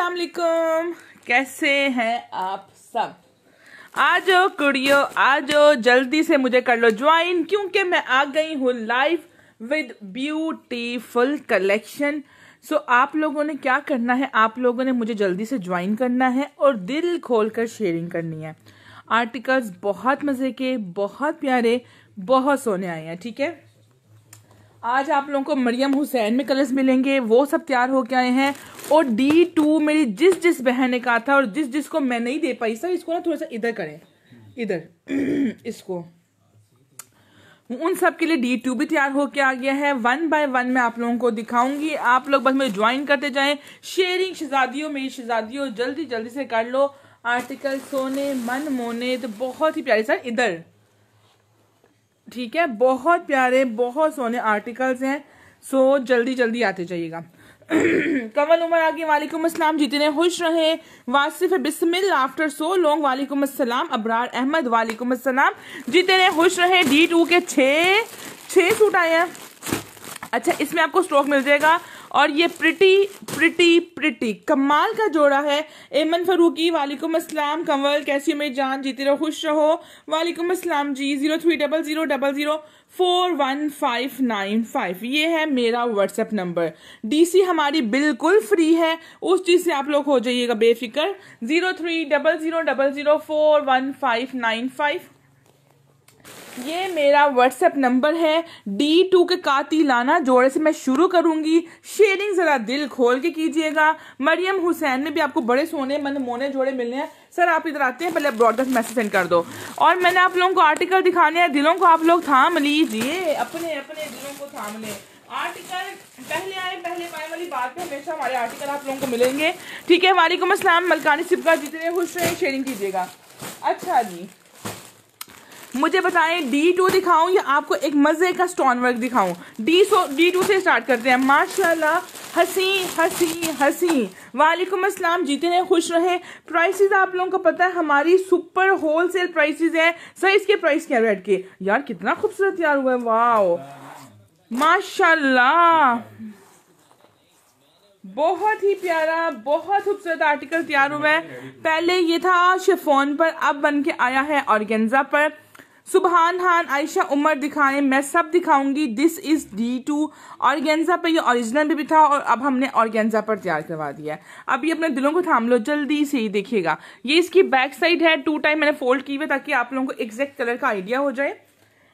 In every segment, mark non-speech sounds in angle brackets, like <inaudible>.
असलकुम कैसे हैं आप सब आ जाओ कुड़ियो आ जाओ जल्दी से मुझे कर लो ज्वाइन क्योंकि मैं आ गई हूँ live with beautiful collection so आप लोगों ने क्या करना है आप लोगों ने मुझे जल्दी से ज्वाइन करना है और दिल खोल कर शेयरिंग करनी है आर्टिकल्स बहुत मज़े के बहुत प्यारे बहुत सोने आए हैं ठीक है आज आप लोगों को मरियम हुसैन में कलर्स मिलेंगे वो सब तैयार होके आए हैं और डी टू मेरी जिस जिस बहन ने कहा था और जिस जिस को मैं नहीं दे पाई सर इसको ना थोड़ा सा इधर करें इधर <clears throat> इसको उन सब के लिए डी टू भी तैयार होके आ गया है वन बाय वन मैं आप लोगों को दिखाऊंगी आप लोग बस मुझे ज्वाइन करते जाएं शेयरिंग शहजादियों मेरी शहजादियों जल्दी जल्दी से कर लो आर्टिकल सोने मन मोने तो बहुत ही प्यारी सर इधर ठीक है बहुत प्यारे बहुत सोने आर्टिकल्स हैं सो जल्दी जल्दी आते जाइएगा <clears throat> कंवल उमर आगे वालेकुम असलम जितने खुश रहे Wasif Bismil after so long वालेकुम असलम अबरार अहमद वालेकुम असलम जितने खुश रहे डी टू के छः छः सूट आए हैं अच्छा इसमें आपको स्टॉक मिल जाएगा और ये प्रिटी प्रिटी प्रिटी कमाल का जोड़ा है एमन फरूकी वालेकुम असलम कंवल कैसी मेरी जान जीती रहो खुश रहो वालेकुम असलम जी zero three double zero double zero four one five nine five ये है मेरा व्हाट्सएप नंबर डीसी हमारी बिल्कुल फ्री है उस चीज़ से आप लोग हो जाइएगा बेफिक्र zero three double zero double zero four one five nine five ये मेरा व्हाट्सएप नंबर है डी टू के काती लाना जोड़े से मैं शुरू करूंगी शेयरिंग ज़रा दिल खोल के कीजिएगा मरियम हुसैन में भी आपको बड़े सोने मोने जोड़े मिलने हैं सर आप इधर आते हैं पहले ब्रॉडकास्ट मैसेज सेंड कर दो और मैंने आप लोगों को आर्टिकल दिखाने हैं दिलों को आप लोग थाम लीजिए अपने अपने दिलों को थाम ले आर्टिकल पहले आए पहले पाए वाली बात पे हमेशा हमारे आर्टिकल आप लोगों को मिलेंगे ठीक है वालेकुम असलम मलकानी सिपका जितने खुश रहे शेयरिंग कीजिएगा अच्छा जी मुझे बताएं डी टू दिखाऊं या आपको एक मज़े का स्टोन वर्क दिखाऊं डी सो डी टू से स्टार्ट करते हैं माशाल्लाह हसी हसी हसी वालेकुम अस्सलाम जीते रहे खुश रहे प्राइसेस आप लोगों को पता है हमारी सुपर होल सेल प्राइसेज हैं सर इसके प्राइस क्या रेट के यार कितना खूबसूरत यार हुआ है वाह माशाल्लाह बहुत ही प्यारा बहुत खूबसूरत आर्टिकल तैयार हुआ है पहले ये था शिफोन पर अब बन के आया है ऑर्गेन्जा पर सुबहान हान आयशा उमर दिखाएं मैं सब दिखाऊंगी this is D two organza पर ये ओरिजिनल भी था और अब हमने ऑर्गेन्जा पर तैयार करवा दिया है अब ये अपने दिलों को थाम लो जल्दी से ही देखिएगा ये इसकी बैक साइड है टू टाइम मैंने फोल्ड की हुई ताकि आप लोगों को एग्जैक्ट कलर का आइडिया हो जाए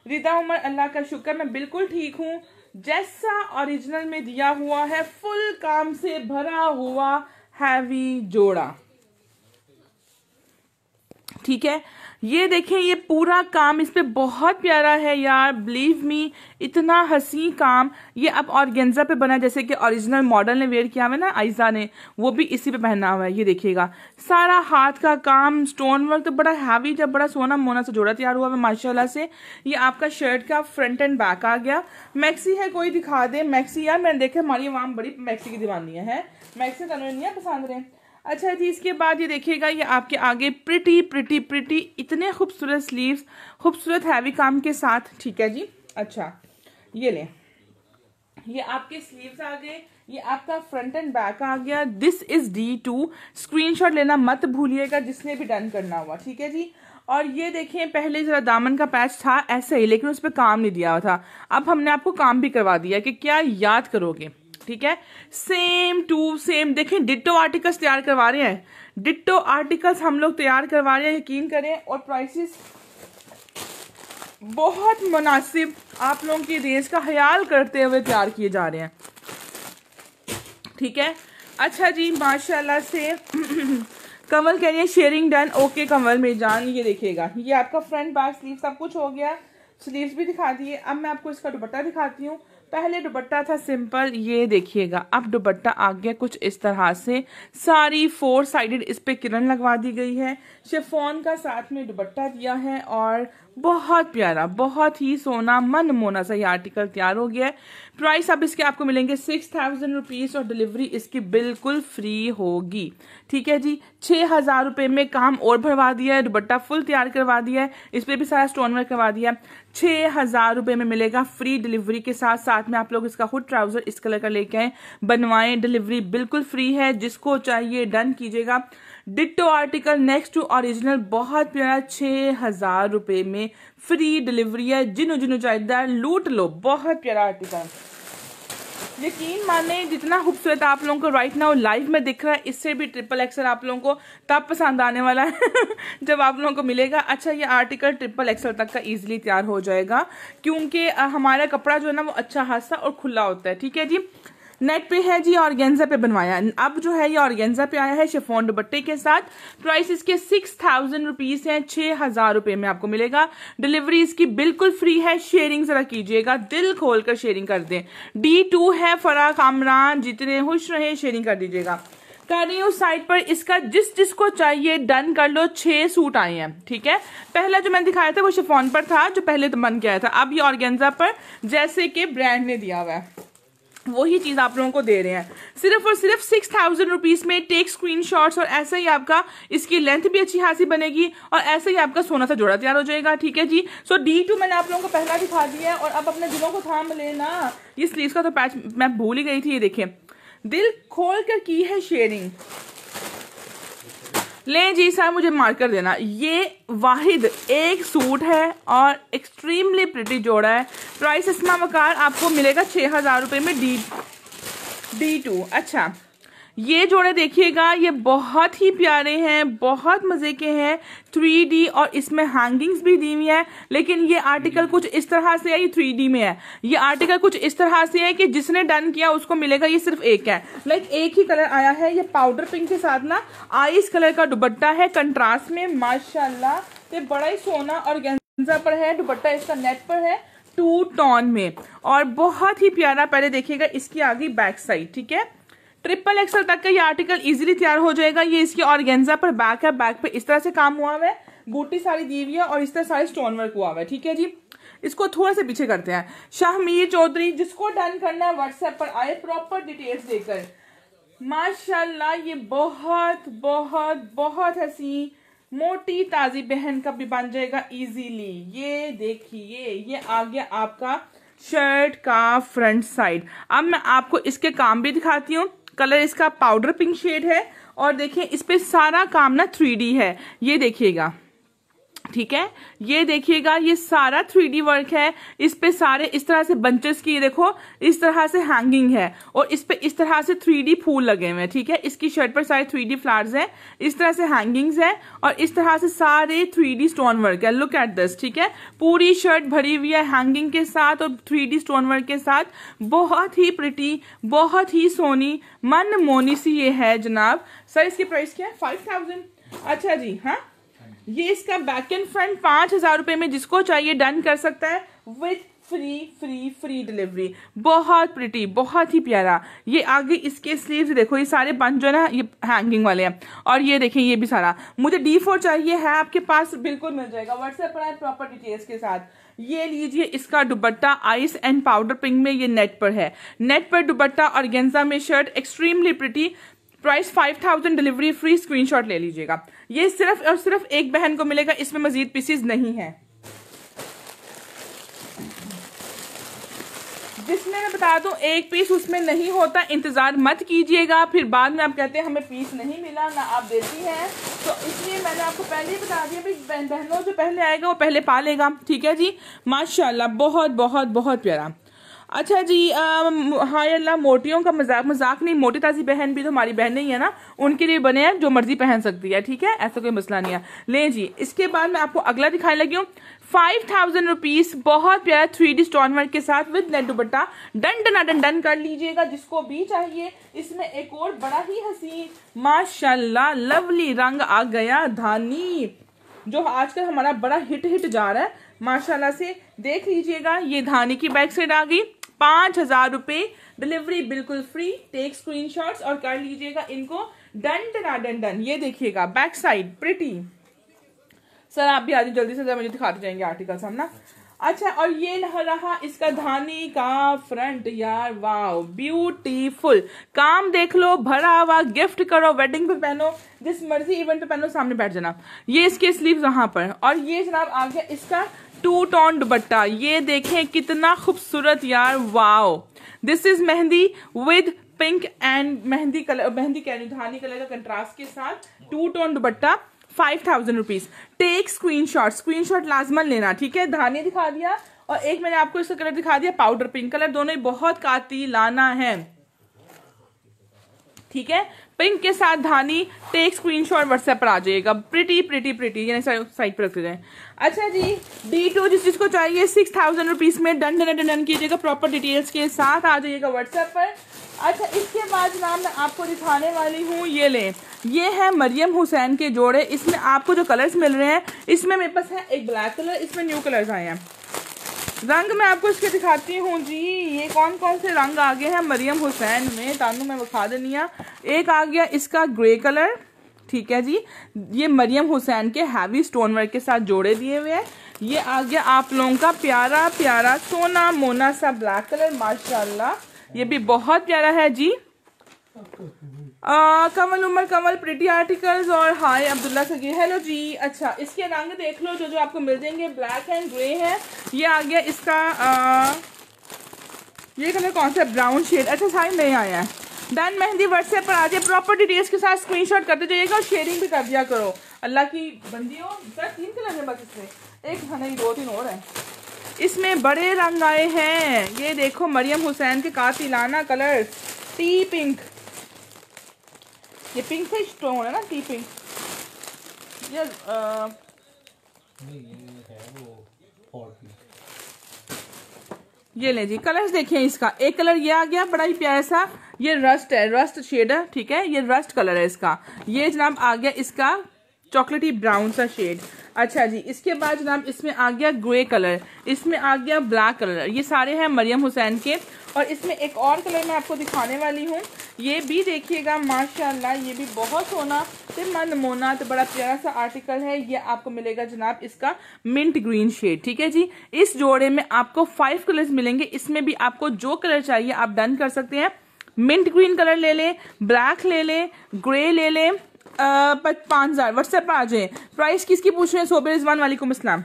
रिदा उमर अल्लाह का शुक्र मैं बिल्कुल ठीक हूँ जैसा ओरिजिनल में दिया हुआ है फुल काम से भरा हुआ हैवी जोड़ा ठीक है ये देखें ये पूरा काम इस पर बहुत प्यारा है यार बिलीव मी इतना हसी काम ये अब गेंजा पे बना जैसे कि ओरिजिनल मॉडल ने वेयर किया हुआ ना आइजा ने वो भी इसी पे पहना हुआ है ये देखिएगा सारा हाथ का काम स्टोन वर्क तो बड़ा हैवी जब बड़ा सोना मोना सा जोड़ा तैयार हुआ है माशाला से ये आपका शर्ट का फ्रंट एंड बैक आ गया मैक्सी है कोई दिखा दे मैक्सी यार मैंने देखा हमारी वहां बड़ी मैक्सी की दीवानियाँ हैं मैक्सी तनु नहीं पसंद रहे अच्छा जी इसके बाद ये देखिएगा ये आपके आगे प्रिटी प्रिटी प्रिटी इतने खूबसूरत स्लीव्स खूबसूरत हैवी काम के साथ ठीक है जी अच्छा ये ले ये आपके स्लीव्स आ गए ये आपका फ्रंट एंड बैक आ गया this is D two screen लेना मत भूलिएगा जिसने भी डन करना हुआ ठीक है जी और ये देखें पहले जरा दामन का पैच था ऐसे ही लेकिन उस पर काम नहीं दिया हुआ था अब हमने आपको काम भी करवा दिया कि क्या याद करोगे ठीक है सेम टू सेम देखें डिटो आर्टिकल्स तैयार करवा रहे हैं डिटो आर्टिकल्स हम लोग तैयार करवा रहे हैं यकीन करें और प्राइसेस बहुत मुनासिब आप लोगों की रेंज का ख्याल करते हुए तैयार किए जा रहे हैं ठीक है अच्छा जी माशाल्लाह से <clears throat> कमल कह रही है शेयरिंग डन ओके कमल मेरी जान ये देखिएगा ये आपका फ्रंट बैक स्लीव सब कुछ हो गया स्लीव्स भी दिखा दिए अब मैं आपको इसका दुपट्टा दिखाती हूँ पहले दुपट्टा था सिंपल ये देखिएगा अब दुपट्टा आ गया कुछ इस तरह से सारी फोर साइडेड इस पे किरण लगवा दी गई है शेफोन का साथ में दुपट्टा दिया है और बहुत प्यारा बहुत ही सोना मन मोना सा ये आर्टिकल तैयार हो गया है प्राइस अब इसके आपको मिलेंगे सिक्स थाउजेंड रुपीज़ और डिलीवरी इसकी बिल्कुल फ्री होगी ठीक है जी छह हज़ार रुपये में काम और भरवा दिया है दुपट्टा फुल तैयार करवा दिया है इस पर भी सारा स्टोन वर्क करवा दिया है हज़ार रुपये में मिलेगा फ्री डिलीवरी के साथ साथ में आप लोग इसका खुद ट्राउज़र इस कलर का लेके आए बनवाए डिलीवरी बिल्कुल फ्री है जिसको चाहिए डन कीजिएगा ditto article next to original बहुत प्यारा छः हज़ार रुपये में फ्री डिलीवरी है जिन्हों जिन्हों चाहिए लूट लो बहुत प्यारा आर्टिकल यकीन माने जितना खूबसूरत आप लोगों को राइट ना लाइव में दिख रहा है इससे भी ट्रिपल एक्सल आप लोगों को तब पसंद आने वाला है <laughs> जब आप लोगों को मिलेगा अच्छा ये आर्टिकल ट्रिपल एक्सल तक का इजीली तैयार हो जाएगा क्योंकि हमारा कपड़ा जो है ना वो अच्छा हादसा और खुला होता है ठीक है जी नेट पे है जी ऑर्गेंजा पे बनवाया अब जो है ये ऑर्गेंजा पे आया है शेफोन दुबट्टे के साथ प्राइस इसके सिक्स थाउजेंड रुपीज है छह हजार रुपए में आपको मिलेगा डिलीवरी इसकी बिल्कुल फ्री है शेयरिंग जरा कीजिएगा दिल खोल कर शेयरिंग कर दें डी टू है फरा कामरान जितने खुश रहे शेयरिंग कर दीजिएगा कर रही हूँ साइड पर इसका जिस जिसको चाहिए डन कर लो छह सूट आए हैं ठीक है पहला जो मैंने दिखाया था वो शिफोन पर था जो पहले तो बन गया था अब ये ऑर्गेंजा पर जैसे के ब्रांड ने दिया हुआ है वही चीज़ आप लोगों को दे रहे हैं सिर्फ और सिर्फ सिक्स थाउजेंड रुपीज़ में टेक स्क्रीन और ऐसे ही आपका इसकी लेंथ भी अच्छी खासी बनेगी और ऐसे ही आपका सोना सा जोड़ा तैयार हो जाएगा ठीक है जी सो डी टू मैंने आप लोगों को पहला दिखा दिया है और अब अपने दिलों को थाम लेना ये स्लीव का तो पैच मैं भूल ही गई थी ये देखें दिल खोल कर की है शेयरिंग ले जी साहब मुझे मार्कर देना ये वाहिद एक सूट है और एक्सट्रीमली प्रिटी जोड़ा है प्राइस इसमा वकार आपको मिलेगा छः हज़ार रुपये में डी डी टू अच्छा ये जोड़े देखिएगा ये बहुत ही प्यारे हैं बहुत मज़े के हैं 3D और इसमें हैंगिंग्स भी दी हुई है लेकिन ये आर्टिकल हम्म। कुछ इस तरह से है ये 3D में है ये आर्टिकल कुछ इस तरह से है कि जिसने डन किया उसको मिलेगा ये सिर्फ एक है लाइक एक ही कलर आया है ये पाउडर पिंक के साथ ना आइस कलर का दुबट्टा है कंट्रास्ट में माशाला ये बड़ा ही सोना और गेंजा पर है दुबट्टा इसका नेट पर है टू टॉन में और बहुत ही प्यारा पहले देखिएगा इसकी आ गई बैक साइड ठीक है ट्रिपल एक्सल तक का ये आर्टिकल इजीली तैयार हो जाएगा ये इसकी ऑर्गेन्जा पर बैक है बैक पे इस तरह से काम हुआ हुआ है बूटी सारी दी हुई है और इस तरह सारी स्टोन वर्क हुआ हुआ है ठीक है जी इसको थोड़ा से पीछे करते हैं शाहमीर चौधरी जिसको डन करना है व्हाट्सएप पर आए प्रॉपर डिटेल्स देकर माशाल्लाह ये बहुत बहुत बहुत हसी मोटी ताजी बहन का भी बन जाएगा इजीली ये देखिए ये आ गया आपका शर्ट का फ्रंट साइड अब मैं आपको इसके काम भी दिखाती हूँ कलर इसका पाउडर पिंक शेड है और देखिए इस पर सारा काम ना थ्री है ये देखिएगा ठीक है ये देखिएगा ये सारा थ्री वर्क है इस पे सारे इस तरह से बंचेस की देखो इस तरह से हैंगिंग है और इस पे इस तरह से थ्री फूल लगे हुए हैं ठीक है इसकी शर्ट पर सारे थ्री फ्लावर्स हैं इस तरह से हैंगिंग्स है और इस तरह से सारे थ्री स्टोन वर्क है लुक एट दिस ठीक है पूरी शर्ट भरी हुई है हैंगिंग के साथ और थ्री स्टोन वर्क के साथ बहुत ही प्रिटी बहुत ही सोनी मन मोनी सी ये है जनाब सर इसकी प्राइस क्या है फाइव थाउजेंड अच्छा जी हाँ ये इसका बैक एंड फ्रंट पांच हज़ार रुपए में जिसको चाहिए डन कर सकता है with free free free delivery बहुत प्रिटी बहुत ही प्यारा ये आगे इसके स्लीव्स देखो ये सारे बंच जो है ना ये हैंगिंग वाले हैं और ये देखें ये भी सारा मुझे डी फोर चाहिए है आपके पास बिल्कुल मिल जाएगा व्हाट्सएप पर है प्रॉपर डिटेल्स के साथ ये लीजिए इसका dupatta ice and powder pink में ये नेट पर है नेट पर दुबट्टा और गेंजा में shirt extremely pretty price five thousand delivery free screenshot ले लीजिएगा ये सिर्फ और सिर्फ एक बहन को मिलेगा इसमें मजीद पीसीज नहीं है जिसमें मैं बता दूं एक पीस उसमें नहीं होता इंतज़ार मत कीजिएगा फिर बाद में आप कहते हैं हमें पीस नहीं मिला ना आप देती हैं तो इसलिए मैंने आपको पहले ही बता दिया भाई बहनों जो पहले आएगा वो पहले पा लेगा ठीक है जी माशाल्लाह बहुत बहुत बहुत प्यारा अच्छा जी हाय अल्लाह मोटियों का मजाक मजाक नहीं मोटी ताजी बहन भी तो हमारी बहन ही है ना उनके लिए बने हैं जो मर्जी पहन सकती है ठीक है ऐसा कोई मसला नहीं है ले जी इसके बाद मैं आपको अगला दिखाने लगी हूँ फाइव थाउजेंड रुपीज बहुत प्यारा थ्री डी स्टोन वर्क के साथ with net dupatta done done done done कर लीजिएगा जिसको भी चाहिए इसमें एक और बड़ा ही हसीन माशाला लवली रंग आ गया धानी जो आजकल हमारा बड़ा हिट हिट जा रहा है माशाल्लाह से देख लीजिएगा ये धानी की बैक साइड आ गई पाँच हजार रुपये डिलीवरी बिल्कुल फ्री टेक स्क्रीनशॉट्स और कर लीजिएगा इनको डन डना डन डन ये देखिएगा बैक साइड प्रिटी सर आप भी आज जल्दी से जरा मुझे दिखाते जाएंगे आर्टिकल्स हम ना अच्छा और ये रहा इसका धानी का फ्रंट यार वाओ ब्यूटीफुल काम देख लो भरा हुआ गिफ्ट करो वेडिंग पे पहनो जिस मर्जी इवेंट पे पहनो सामने बैठ जाना ये इसके स्लीव्स वहां पर और ये जनाब आ गया इसका टू टॉन दुपट्टा ये देखें कितना खूबसूरत यार wow this is mehndi with pink and mehndi colour mehndi धानी कलर का कंट्रास्ट के साथ two tone dupatta five thousand rupees take screen shot screen shot लाजमन लेना ठीक है धानी दिखा दिया और एक मैंने आपको इसका कलर दिखा दिया पाउडर पिंक कलर दोनों ही बहुत काती लाना है ठीक है पिंक के साथ धानी टेक स्क्रीन शॉट व्हाट्सएप पर आ जाइएगा प्रिटी प्रिटी प्रिटी यानी साइड पर रख जाए अच्छा जी डी टू जिस चीज़ को चाहिए सिक्स थाउजेंड रुपीज़ में डन डन डन डन कीजिएगा प्रॉपर डिटेल्स के साथ आ जाइएगा व्हाट्सएप पर अच्छा इसके बाद नाम मैं आपको दिखाने वाली हूँ ये लें ये है मरियम हुसैन के जोड़े इसमें आपको जो कलर्स मिल रहे हैं इसमें मेरे पास है एक ब्लैक कलर इसमें न्यू कलर्स आए हैं रंग मैं आपको इसके दिखाती हूँ जी ये कौन कौन से रंग आ गए हैं मरियम हुसैन में तानू मैं बखा देनी है एक आ गया इसका ग्रे कलर ठीक है जी ये मरियम हुसैन के हैवी स्टोन वर्क के साथ जोड़े दिए हुए हैं ये आ गया आप लोगों का प्यारा प्यारा सोना मोना सा ब्लैक कलर माशाल्लाह ये भी बहुत प्यारा है जी कमल उमर कमल प्रिटी आर्टिकल्स और हाय अब्दुल्ला सगी हेलो जी अच्छा इसके रंग देख लो जो जो आपको मिल जाएंगे ब्लैक एंड ग्रे है ये आ गया इसका आ, ये कलर कौन सा ब्राउन शेड अच्छा साइन नहीं आया है डन मेहंदी व्हाट्सएप पर जाए प्रॉपर डिटेल्स के साथ स्क्रीनशॉट करते जाइएगा और शेयरिंग भी कर दिया करो अल्लाह की बंदी हो सर तीन कलर है बस इसमें एक नहीं दो तीन और है इसमें बड़े रंग आए हैं ये देखो मरियम हुसैन के कातिलाना कलर टी पिंक ये पिंक है स्टोन है ना टी पिंक ये ये ले जी कलर्स देखिए इसका एक कलर ये आ गया बड़ा ही प्यारा सा ये रस्ट है रस्ट शेड है ठीक है ये रस्ट कलर है इसका ये जनाब आ गया इसका चॉकलेटी ब्राउन सा शेड अच्छा जी इसके बाद जनाब इसमें आ गया ग्रे कलर इसमें आ गया ब्लैक कलर ये सारे हैं मरियम हुसैन के और इसमें एक और कलर मैं आपको दिखाने वाली हूँ ये भी देखिएगा माशाल्लाह ये भी बहुत सोना से मन मोना तो बड़ा प्यारा सा आर्टिकल है ये आपको मिलेगा जनाब इसका मिंट ग्रीन शेड ठीक है जी इस जोड़े में आपको फाइव कलर्स मिलेंगे इसमें भी आपको जो कलर चाहिए आप डन कर सकते हैं मिंट ग्रीन कलर ले लें ब्लैक ले लें ग्रे ले लें पाँच हज़ार व्हाट्सएप पर आ जाए प्राइस किसकी पूछ रहे हैं सोबे रिजवान वालेकुम असलम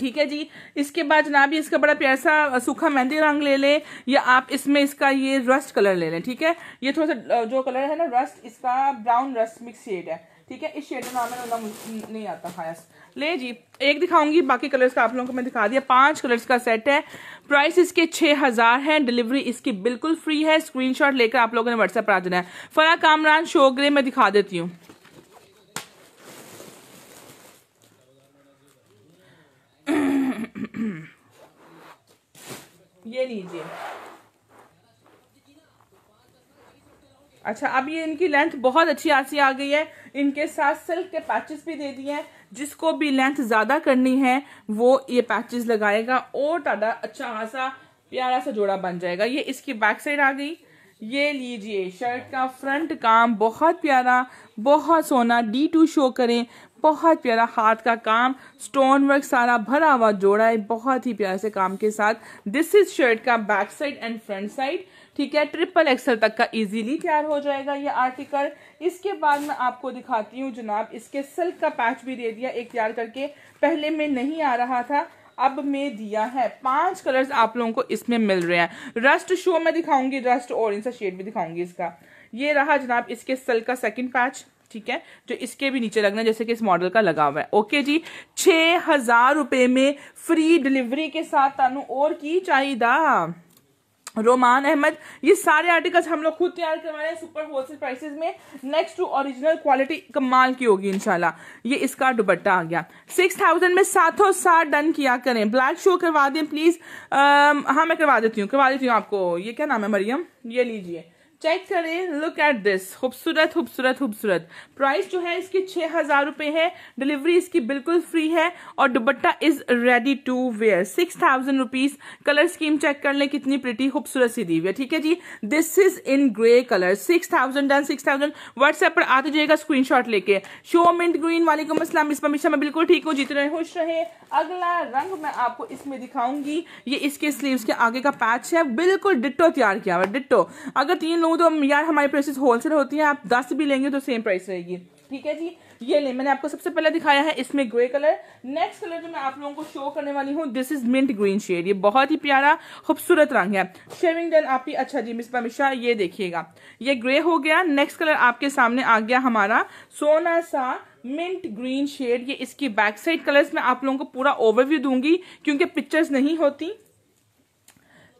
ठीक है जी इसके बाद जनाब ये इसका बड़ा प्यारा सूखा मेहंदी रंग ले लें या आप इसमें इसका ये रस्ट कलर ले लें ठीक है ये थोड़ा सा जो कलर है ना रस्ट इसका ब्राउन रस्ट मिक्स शेड है ठीक है इस शेड का नाम ना नहीं आता खास ले जी एक दिखाऊंगी बाकी कलर्स का आप लोगों को मैं दिखा दिया पांच कलर्स का सेट है प्राइस इसके छह हज़ार है डिलीवरी इसकी बिल्कुल फ्री है स्क्रीनशॉट लेकर आप लोगों ने व्हाट्सएप पर आ जाना है फरा कामरान शोग्रे मैं दिखा देती हूँ <clears throat> ये लीजिए अच्छा अब ये इनकी लेंथ बहुत अच्छी आसी आ गई है इनके साथ सिल्क के पैचेस भी दे दिए हैं जिसको भी लेंथ ज़्यादा करनी है वो ये पैचेस लगाएगा और टाटा अच्छा खासा प्यारा सा जोड़ा बन जाएगा ये इसकी बैक साइड आ गई ये लीजिए शर्ट का फ्रंट काम बहुत प्यारा बहुत सोना डी टू शो करें बहुत प्यारा हाथ का काम स्टोन वर्क सारा भरा हुआ जोड़ा है बहुत ही प्यारे से काम के साथ दिस इज शर्ट का back side and front side ठीक है ट्रिपल एक्सल तक का इजीली तैयार हो जाएगा ये आर्टिकल इसके बाद मैं आपको दिखाती हूँ जनाब इसके सिल्क का पैच भी दे दिया एक तैयार करके पहले में नहीं आ रहा था अब मैं दिया है पांच कलर्स आप लोगों को इसमें मिल रहे हैं रस्ट शो में दिखाऊंगी रस्ट और शेड भी दिखाऊंगी इसका ये रहा जनाब इसके सिल्क का सेकेंड पैच ठीक है जो इसके भी नीचे लगना जैसे कि इस मॉडल का लगा हुआ है ओके जी छह हजार रुपए में फ्री डिलीवरी के साथ तानू और की चाहिदा रोमान अहमद ये सारे आर्टिकल्स हम लोग खुद तैयार करवा रहे हैं सुपर होलसेल प्राइसेस में नेक्स्ट टू ओरिजिनल क्वालिटी कमाल की होगी इनशाला ये इसका दुपट्टा आ गया सिक्स थाउजेंड में सातों सात डन किया करें ब्लैक शो करवा दें प्लीज़ हाँ मैं करवा देती हूँ करवा देती हूँ आपको ये क्या नाम है मरियम ये लीजिए चेक करें लुक एट दिस खूबसूरत खूबसूरत खूबसूरत प्राइस जो है इसकी छह हज़ार रुपए है डिलीवरी इसकी बिल्कुल फ्री है और dupatta is ready to wear six thousand rupees colour scheme check कर लें कितनी प्रिटी खूबसूरत सी दी हुई है ठीक है जी this is in grey colour six thousand and six thousand WhatsApp पर आते जाएगा स्क्रीन शॉट लेके शो मिंट ग्रीन वालेकुम असलम इस हमेशा मैं बिल्कुल ठीक हूँ जितने खुश रहे अगला रंग मैं आपको इसमें दिखाऊंगी ये इसके स्लीव के आगे का पैच है बिल्कुल डिट्टो तैयार किया हुआ डिट्टो अगर तीन लूँ तो यार हमारी प्राइसेस होलसेल होती हैं आप दस भी लेंगे तो सेम प्राइस रहेगी ठीक है जी ये ले मैंने आपको सबसे पहले दिखाया है इसमें ग्रे कलर नेक्स्ट कलर जो मैं आप लोगों को शो करने वाली हूँ this is mint green shade ये बहुत ही प्यारा खूबसूरत रंग है शेविंग डन आपकी अच्छा जी मिस पमिशा ये देखिएगा ये ग्रे हो गया नेक्स्ट कलर आपके सामने आ गया हमारा सोना सा मिंट ग्रीन शेड ये इसकी बैक साइड कलर्स में आप लोगों को पूरा ओवरव्यू दूंगी क्योंकि पिक्चर्स नहीं होती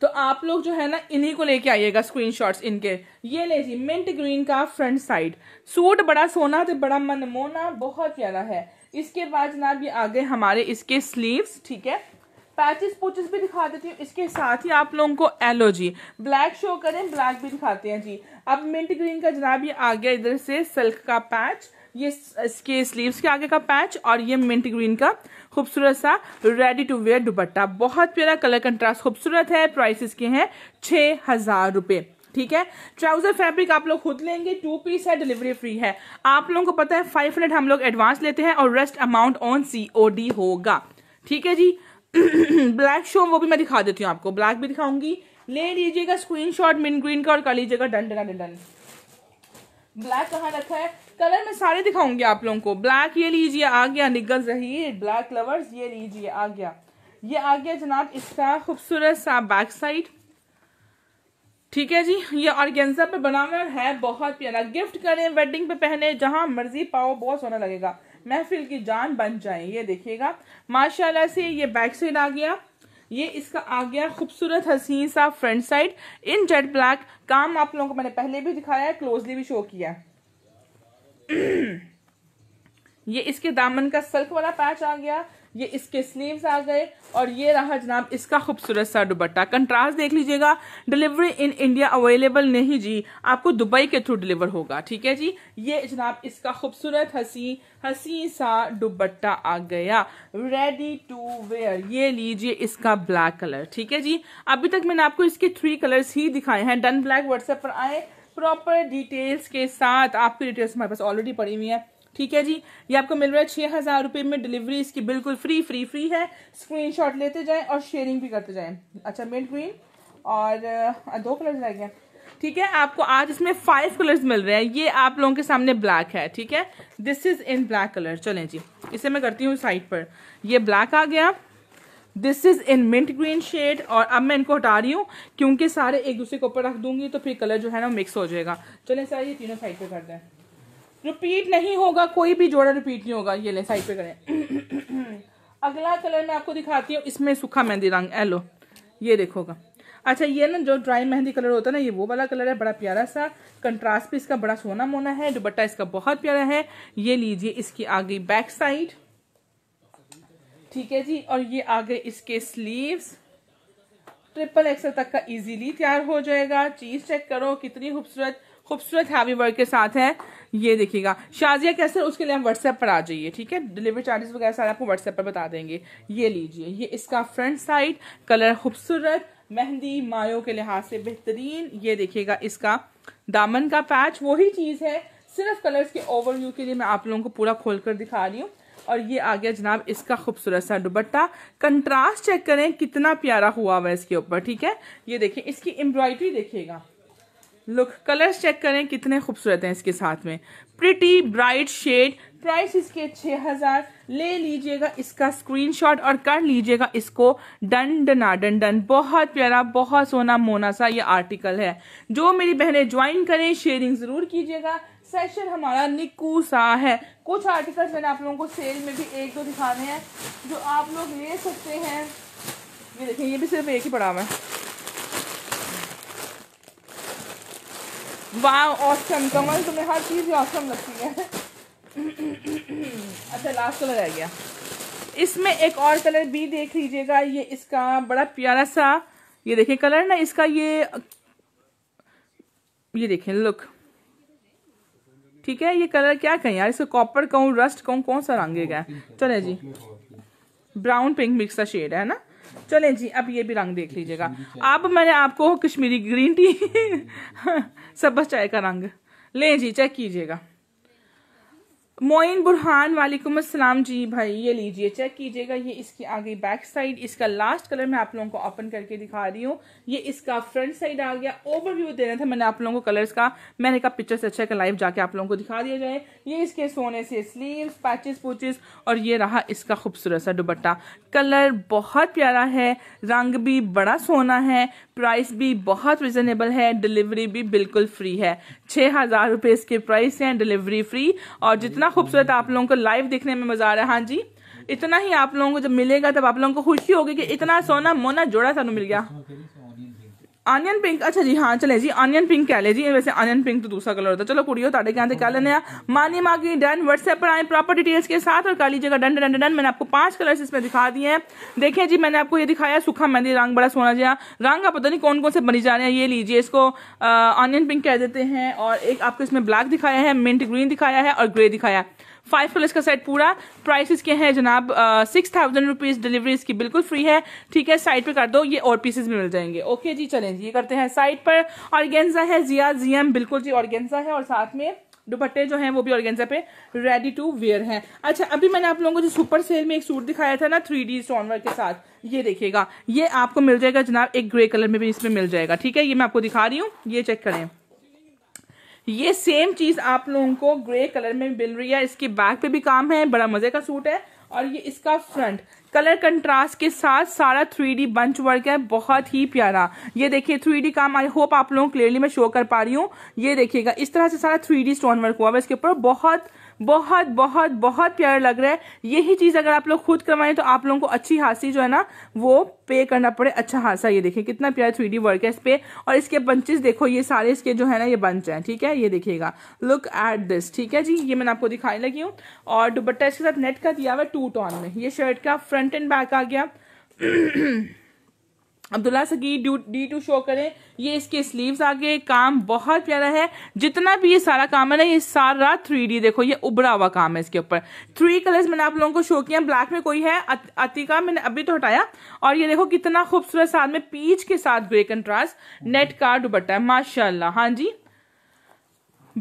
तो आप लोग जो है ना इन्हीं को लेके आइएगा स्क्रीनशॉट्स इनके ये ले जी मिंट ग्रीन का फ्रंट साइड सूट बड़ा सोना तो बड़ा मनमोना बहुत प्यारा है इसके बाद जनाब ये आ गए हमारे इसके स्लीव्स ठीक है पैचेस पोचेस भी दिखा देती हूँ इसके साथ ही आप लोगों को एलो जी ब्लैक शो करें ब्लैक भी दिखाते हैं जी अब मिंट ग्रीन का जनाब ये आ गया इधर से सिल्क का पैच ये इसके स्लीव्स के आगे का पैच और ये मिंट ग्रीन का खूबसूरत सा रेडी टू वेयर दुपट्टा बहुत प्यारा कलर कंट्रास्ट खूबसूरत है प्राइस इसके हैं छह हजार रुपए ठीक है ट्राउजर फैब्रिक आप लोग खुद लेंगे टू पीस है डिलीवरी फ्री है आप लोगों को पता है फाइव हंड्रेड हम लोग एडवांस लेते हैं और रेस्ट अमाउंट ऑन सीओडी होगा ठीक है जी ब्लैक <clears throat> शो वो भी मैं दिखा देती हूँ आपको ब्लैक भी दिखाऊंगी ले लीजिएगा स्क्रीनशॉट मिन ग्रीन का और कर लीजिएगा डन डन डन ब्लैक कहाँ रखा है कलर में सारे दिखाऊंगी आप लोगों को ब्लैक ये लीजिए आ गया निगल रही ब्लैक लवर्स ये लीजिए आ गया ये आ गया जनाब इसका खूबसूरत सा बैक साइड ठीक है जी ये और पे बना हुआ है बहुत प्यारा गिफ्ट करें वेडिंग पे पहने जहां मर्जी पाओ बहुत सोना लगेगा महफिल की जान बन जाए ये देखिएगा माशाल्लाह से ये बैक साइड आ गया ये इसका आ गया खूबसूरत हसीन सा front side in jet black काम आप लोगों को मैंने पहले भी दिखाया है क्लोजली भी शो किया <clears throat> ये इसके दामन का सल्क वाला पैच आ गया ये इसके स्लीव्स आ गए और ये रहा जनाब इसका खूबसूरत सा दुबट्टा कंट्रास्ट देख लीजिएगा डिलीवरी इन इंडिया अवेलेबल नहीं जी आपको दुबई के थ्रू डिलीवर होगा ठीक है जी ये जनाब इसका खूबसूरत हसी हसी सा दुबट्टा आ गया रेडी टू वेयर ये लीजिए इसका ब्लैक कलर ठीक है जी अभी तक मैंने आपको इसके थ्री कलर्स ही दिखाए हैं डन ब्लैक व्हाट्सएप पर आए प्रॉपर डिटेल्स के साथ आपकी डिटेल्स हमारे पास ऑलरेडी पड़ी हुई है ठीक है जी ये आपको मिल रहा है छह हजार रुपए में डिलीवरी इसकी बिल्कुल फ्री फ्री फ्री है स्क्रीनशॉट लेते जाएं और शेयरिंग भी करते जाएं अच्छा मिड ग्रीन और दो कलर रह गया ठीक है आपको आज इसमें फाइव कलर्स मिल रहे हैं ये आप लोगों के सामने ब्लैक है ठीक है this is in black colour चलें जी इसे मैं करती हूँ साइड पर ये ब्लैक आ गया this is in mint green shade और अब मैं इनको हटा रही हूँ क्योंकि सारे एक दूसरे के ऊपर रख दूंगी तो फिर कलर जो है ना मिक्स हो जाएगा चले सर ये तीनों साइड पर कर दें रिपीट नहीं होगा कोई भी जोड़ा रिपीट नहीं होगा ये ले साइड पे करें <clears throat> अगला कलर मैं आपको दिखाती हूँ इसमें सूखा मेहंदी रंग एलो ये देखोगा अच्छा ये ना जो ड्राई मेहंदी कलर होता है ना ये वो वाला कलर है बड़ा प्यारा सा कंट्रास्ट भी इसका बड़ा सोना मोना है दुबट्टा इसका बहुत प्यारा है ये लीजिए इसकी आ गई बैक साइड ठीक है जी और ये आ गए इसके स्लीव्स ट्रिपल एक्सल तक का इजीली तैयार हो जाएगा चीज चेक करो कितनी खूबसूरत खूबसूरत हैवी वर्क के साथ है ये देखिएगा शाजिया कैसे उसके लिए हम व्हाट्सएप पर आ जाइए ठीक है डिलीवरी चार्जेस वगैरह सारे आपको व्हाट्सएप पर बता देंगे ये लीजिए ये इसका फ्रंट साइड कलर खूबसूरत मेहंदी मायो के लिहाज से बेहतरीन ये देखिएगा इसका दामन का पैच वही चीज़ है सिर्फ कलर्स के ओवरव्यू के लिए मैं आप लोगों को पूरा खोल कर दिखा रही हूँ और ये आ गया जनाब इसका खूबसूरत सा दुबट्टा कंट्रास्ट चेक करें कितना प्यारा हुआ हुआ है इसके ऊपर ठीक है ये देखिए इसकी एम्ब्रॉयडरी देखिएगा लुक कलर्स चेक करें कितने खूबसूरत हैं इसके साथ में प्रिटी ब्राइट शेड प्राइस इसके छः हज़ार ले लीजिएगा इसका स्क्रीनशॉट और कर लीजिएगा इसको डन डना डन डन बहुत प्यारा बहुत सोना मोना सा ये आर्टिकल है जो मेरी बहनें ज्वाइन करें शेयरिंग ज़रूर कीजिएगा सेशन हमारा निकू सा है कुछ आर्टिकल्स मैंने आप लोगों को सेल में भी एक दो दिखाने हैं जो आप लोग ले सकते हैं ये देखिए ये भी सिर्फ एक ही पड़ा हुआ है वाह ऑसम कमल तुम्हें हर चीज़ ऑसम लगती है <clears throat> अच्छा लास्ट कलर आ गया इसमें एक और कलर भी देख लीजिएगा ये इसका बड़ा प्यारा सा ये देखें कलर ना इसका ये ये देखें लुक ठीक है ये कलर क्या कहें यार इसको कॉपर कहूँ रस्ट कहूँ कौन सा है चले जी ब्राउन पिंक मिक्स का शेड है ना चले जी अब ये भी रंग देख लीजिएगा अब मैंने आपको कश्मीरी ग्रीन टी <laughs> सब बस चाय का रंग लें जी चेक कीजिएगा मोइन बुरहान वालेकुम अस्सलाम जी भाई ये लीजिए चेक कीजिएगा ये इसकी आ गई बैक साइड इसका लास्ट कलर मैं आप लोगों को ओपन करके दिखा रही हूँ ये इसका फ्रंट साइड आ गया ओवरव्यू देना था मैंने आप लोगों को कलर्स का मैंने कहा पिक्चर से अच्छा का लाइव जाके आप लोगों को दिखा दिया जाए ये इसके सोने से स्लीव पैचेस पुचिस और ये रहा इसका खूबसूरत सा दुबट्टा कलर बहुत प्यारा है रंग भी बड़ा सोना है प्राइस भी बहुत रिजनेबल है डिलीवरी भी बिल्कुल फ्री है छः हज़ार रुपये इसके प्राइस हैं डिलीवरी फ्री और जितना इतना खूबसूरत आप लोगों को लाइव देखने में मजा आ रहा है हाँ जी इतना ही आप लोगों को जब मिलेगा तब आप लोगों को खुशी होगी कि इतना सोना मोना जोड़ा सानू मिल गया आनियन पिंक अच्छा जी हाँ चले जी आनियन पिंक कह ले जी वैसे आनियन पिंक तो दूसरा कलर होता है चलो कुड़ियों ताड़े कहते कह लेने मानी मागी डन व्हाट्सएप पर आए प्रॉपर डिटेल्स के साथ और कर लीजिएगा डन डन डन मैंने आपको पांच कलर इसमें दिखा दिए हैं देखिए जी मैंने आपको ये दिखाया सुखा मेहंदी रंग बड़ा सोना जहाँ रंग का पता नहीं कौन कौन से बनी जा रहे हैं ये लीजिए इसको ऑनियन पिंक कह देते हैं और एक आपको इसमें ब्लैक दिखाया है मिंट ग्रीन दिखाया है और ग्रे दिखाया है फाइव प्लस का सेट पूरा प्राइस इसके हैं जनाब सिक्स थाउजेंड रुपीज डिलीवरी इसकी बिल्कुल फ्री है ठीक है साइड पे कर दो ये और पीसेस भी मिल जाएंगे ओके जी चलें ये करते हैं साइड पर ऑर्गेन्जा है जिया जीएम बिल्कुल जी ऑर्गेन्जा है और साथ में दुपट्टे जो हैं वो भी ऑर्गेन्जा पे रेडी टू वेयर हैं अच्छा अभी मैंने आप लोगों को जो सुपर सेल में एक सूट दिखाया था ना थ्री डी स्टोनवर्क के साथ ये देखिएगा ये आपको मिल जाएगा जनाब एक ग्रे कलर में भी इसमें मिल जाएगा ठीक है ये मैं आपको दिखा रही हूँ ये चेक करें ये सेम चीज आप लोगों को ग्रे कलर में मिल रही है इसकी बैक पे भी काम है बड़ा मजे का सूट है और ये इसका फ्रंट कलर कंट्रास्ट के साथ सारा थ्री डी बंच वर्क है बहुत ही प्यारा ये देखिए थ्री डी काम आई होप आप लोगों क्लियरली मैं शो कर पा रही हूँ ये देखिएगा इस तरह से सारा थ्री डी स्टोन वर्क हुआ है इसके ऊपर बहुत बहुत बहुत बहुत प्यारा लग रहा है यही चीज़ अगर आप लोग खुद करवाएं तो आप लोगों को अच्छी खासी जो है ना वो पे करना पड़े अच्छा हासा ये देखिए कितना प्यारा थ्री डी वर्क है इस पे और इसके बंचेस देखो ये सारे इसके जो है ना ये बंच हैं ठीक है ये देखिएगा लुक एट दिस ठीक है जी ये मैंने आपको दिखाई लगी हूँ और दुबट्टा इसके साथ नेट का दिया हुआ टू टॉन में ये शर्ट का फ्रंट फ्रंट एंड बैक आ गया <clears throat> अब्दुल्ला सगी डू डी टू शो करें ये इसके स्लीव्स आ गए काम बहुत प्यारा है जितना भी ये सारा काम है ना ये सारा थ्री डी देखो ये उबरा हुआ काम है इसके ऊपर थ्री कलर्स मैंने आप लोगों को शो किया ब्लैक में कोई है अतिका मैंने अभी तो हटाया और ये देखो कितना खूबसूरत साथ में पीच के साथ ग्रे कंट्रास्ट नेट का दुपट्टा है माशाला हाँ जी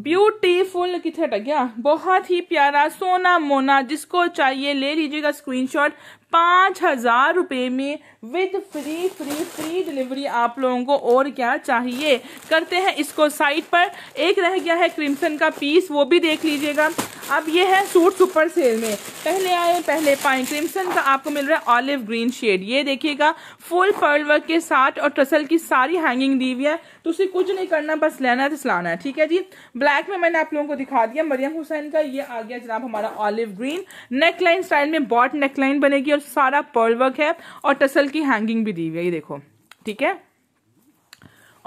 ब्यूटीफुल किथे हट गया बहुत ही प्यारा सोना मोना जिसको चाहिए ले लीजिएगा स्क्रीनशॉट पाँच हजार रुपये में with free free free delivery आप लोगों को और क्या चाहिए करते हैं इसको साइड पर एक रह गया है क्रिम्सन का पीस वो भी देख लीजिएगा अब ये है सूट सुपर सेल में पहले आए पहले पाए क्रिम्सन का आपको मिल रहा है ऑलिव ग्रीन शेड ये देखिएगा फुल पर्ल वर्क के साथ और टसल की सारी हैंगिंग दी हुई है तो उसे कुछ नहीं करना बस लेना है तो सलाना है ठीक है जी ब्लैक में मैंने आप लोगों को दिखा दिया मरियम हुसैन का ये आ गया जनाब हमारा ऑलिव ग्रीन नेकलाइन स्टाइल में बॉट नेकलाइन बनेगी और सारा पर्ल वर्क है और टसल की हैंगिंग भी दी हुई है ये देखो ठीक है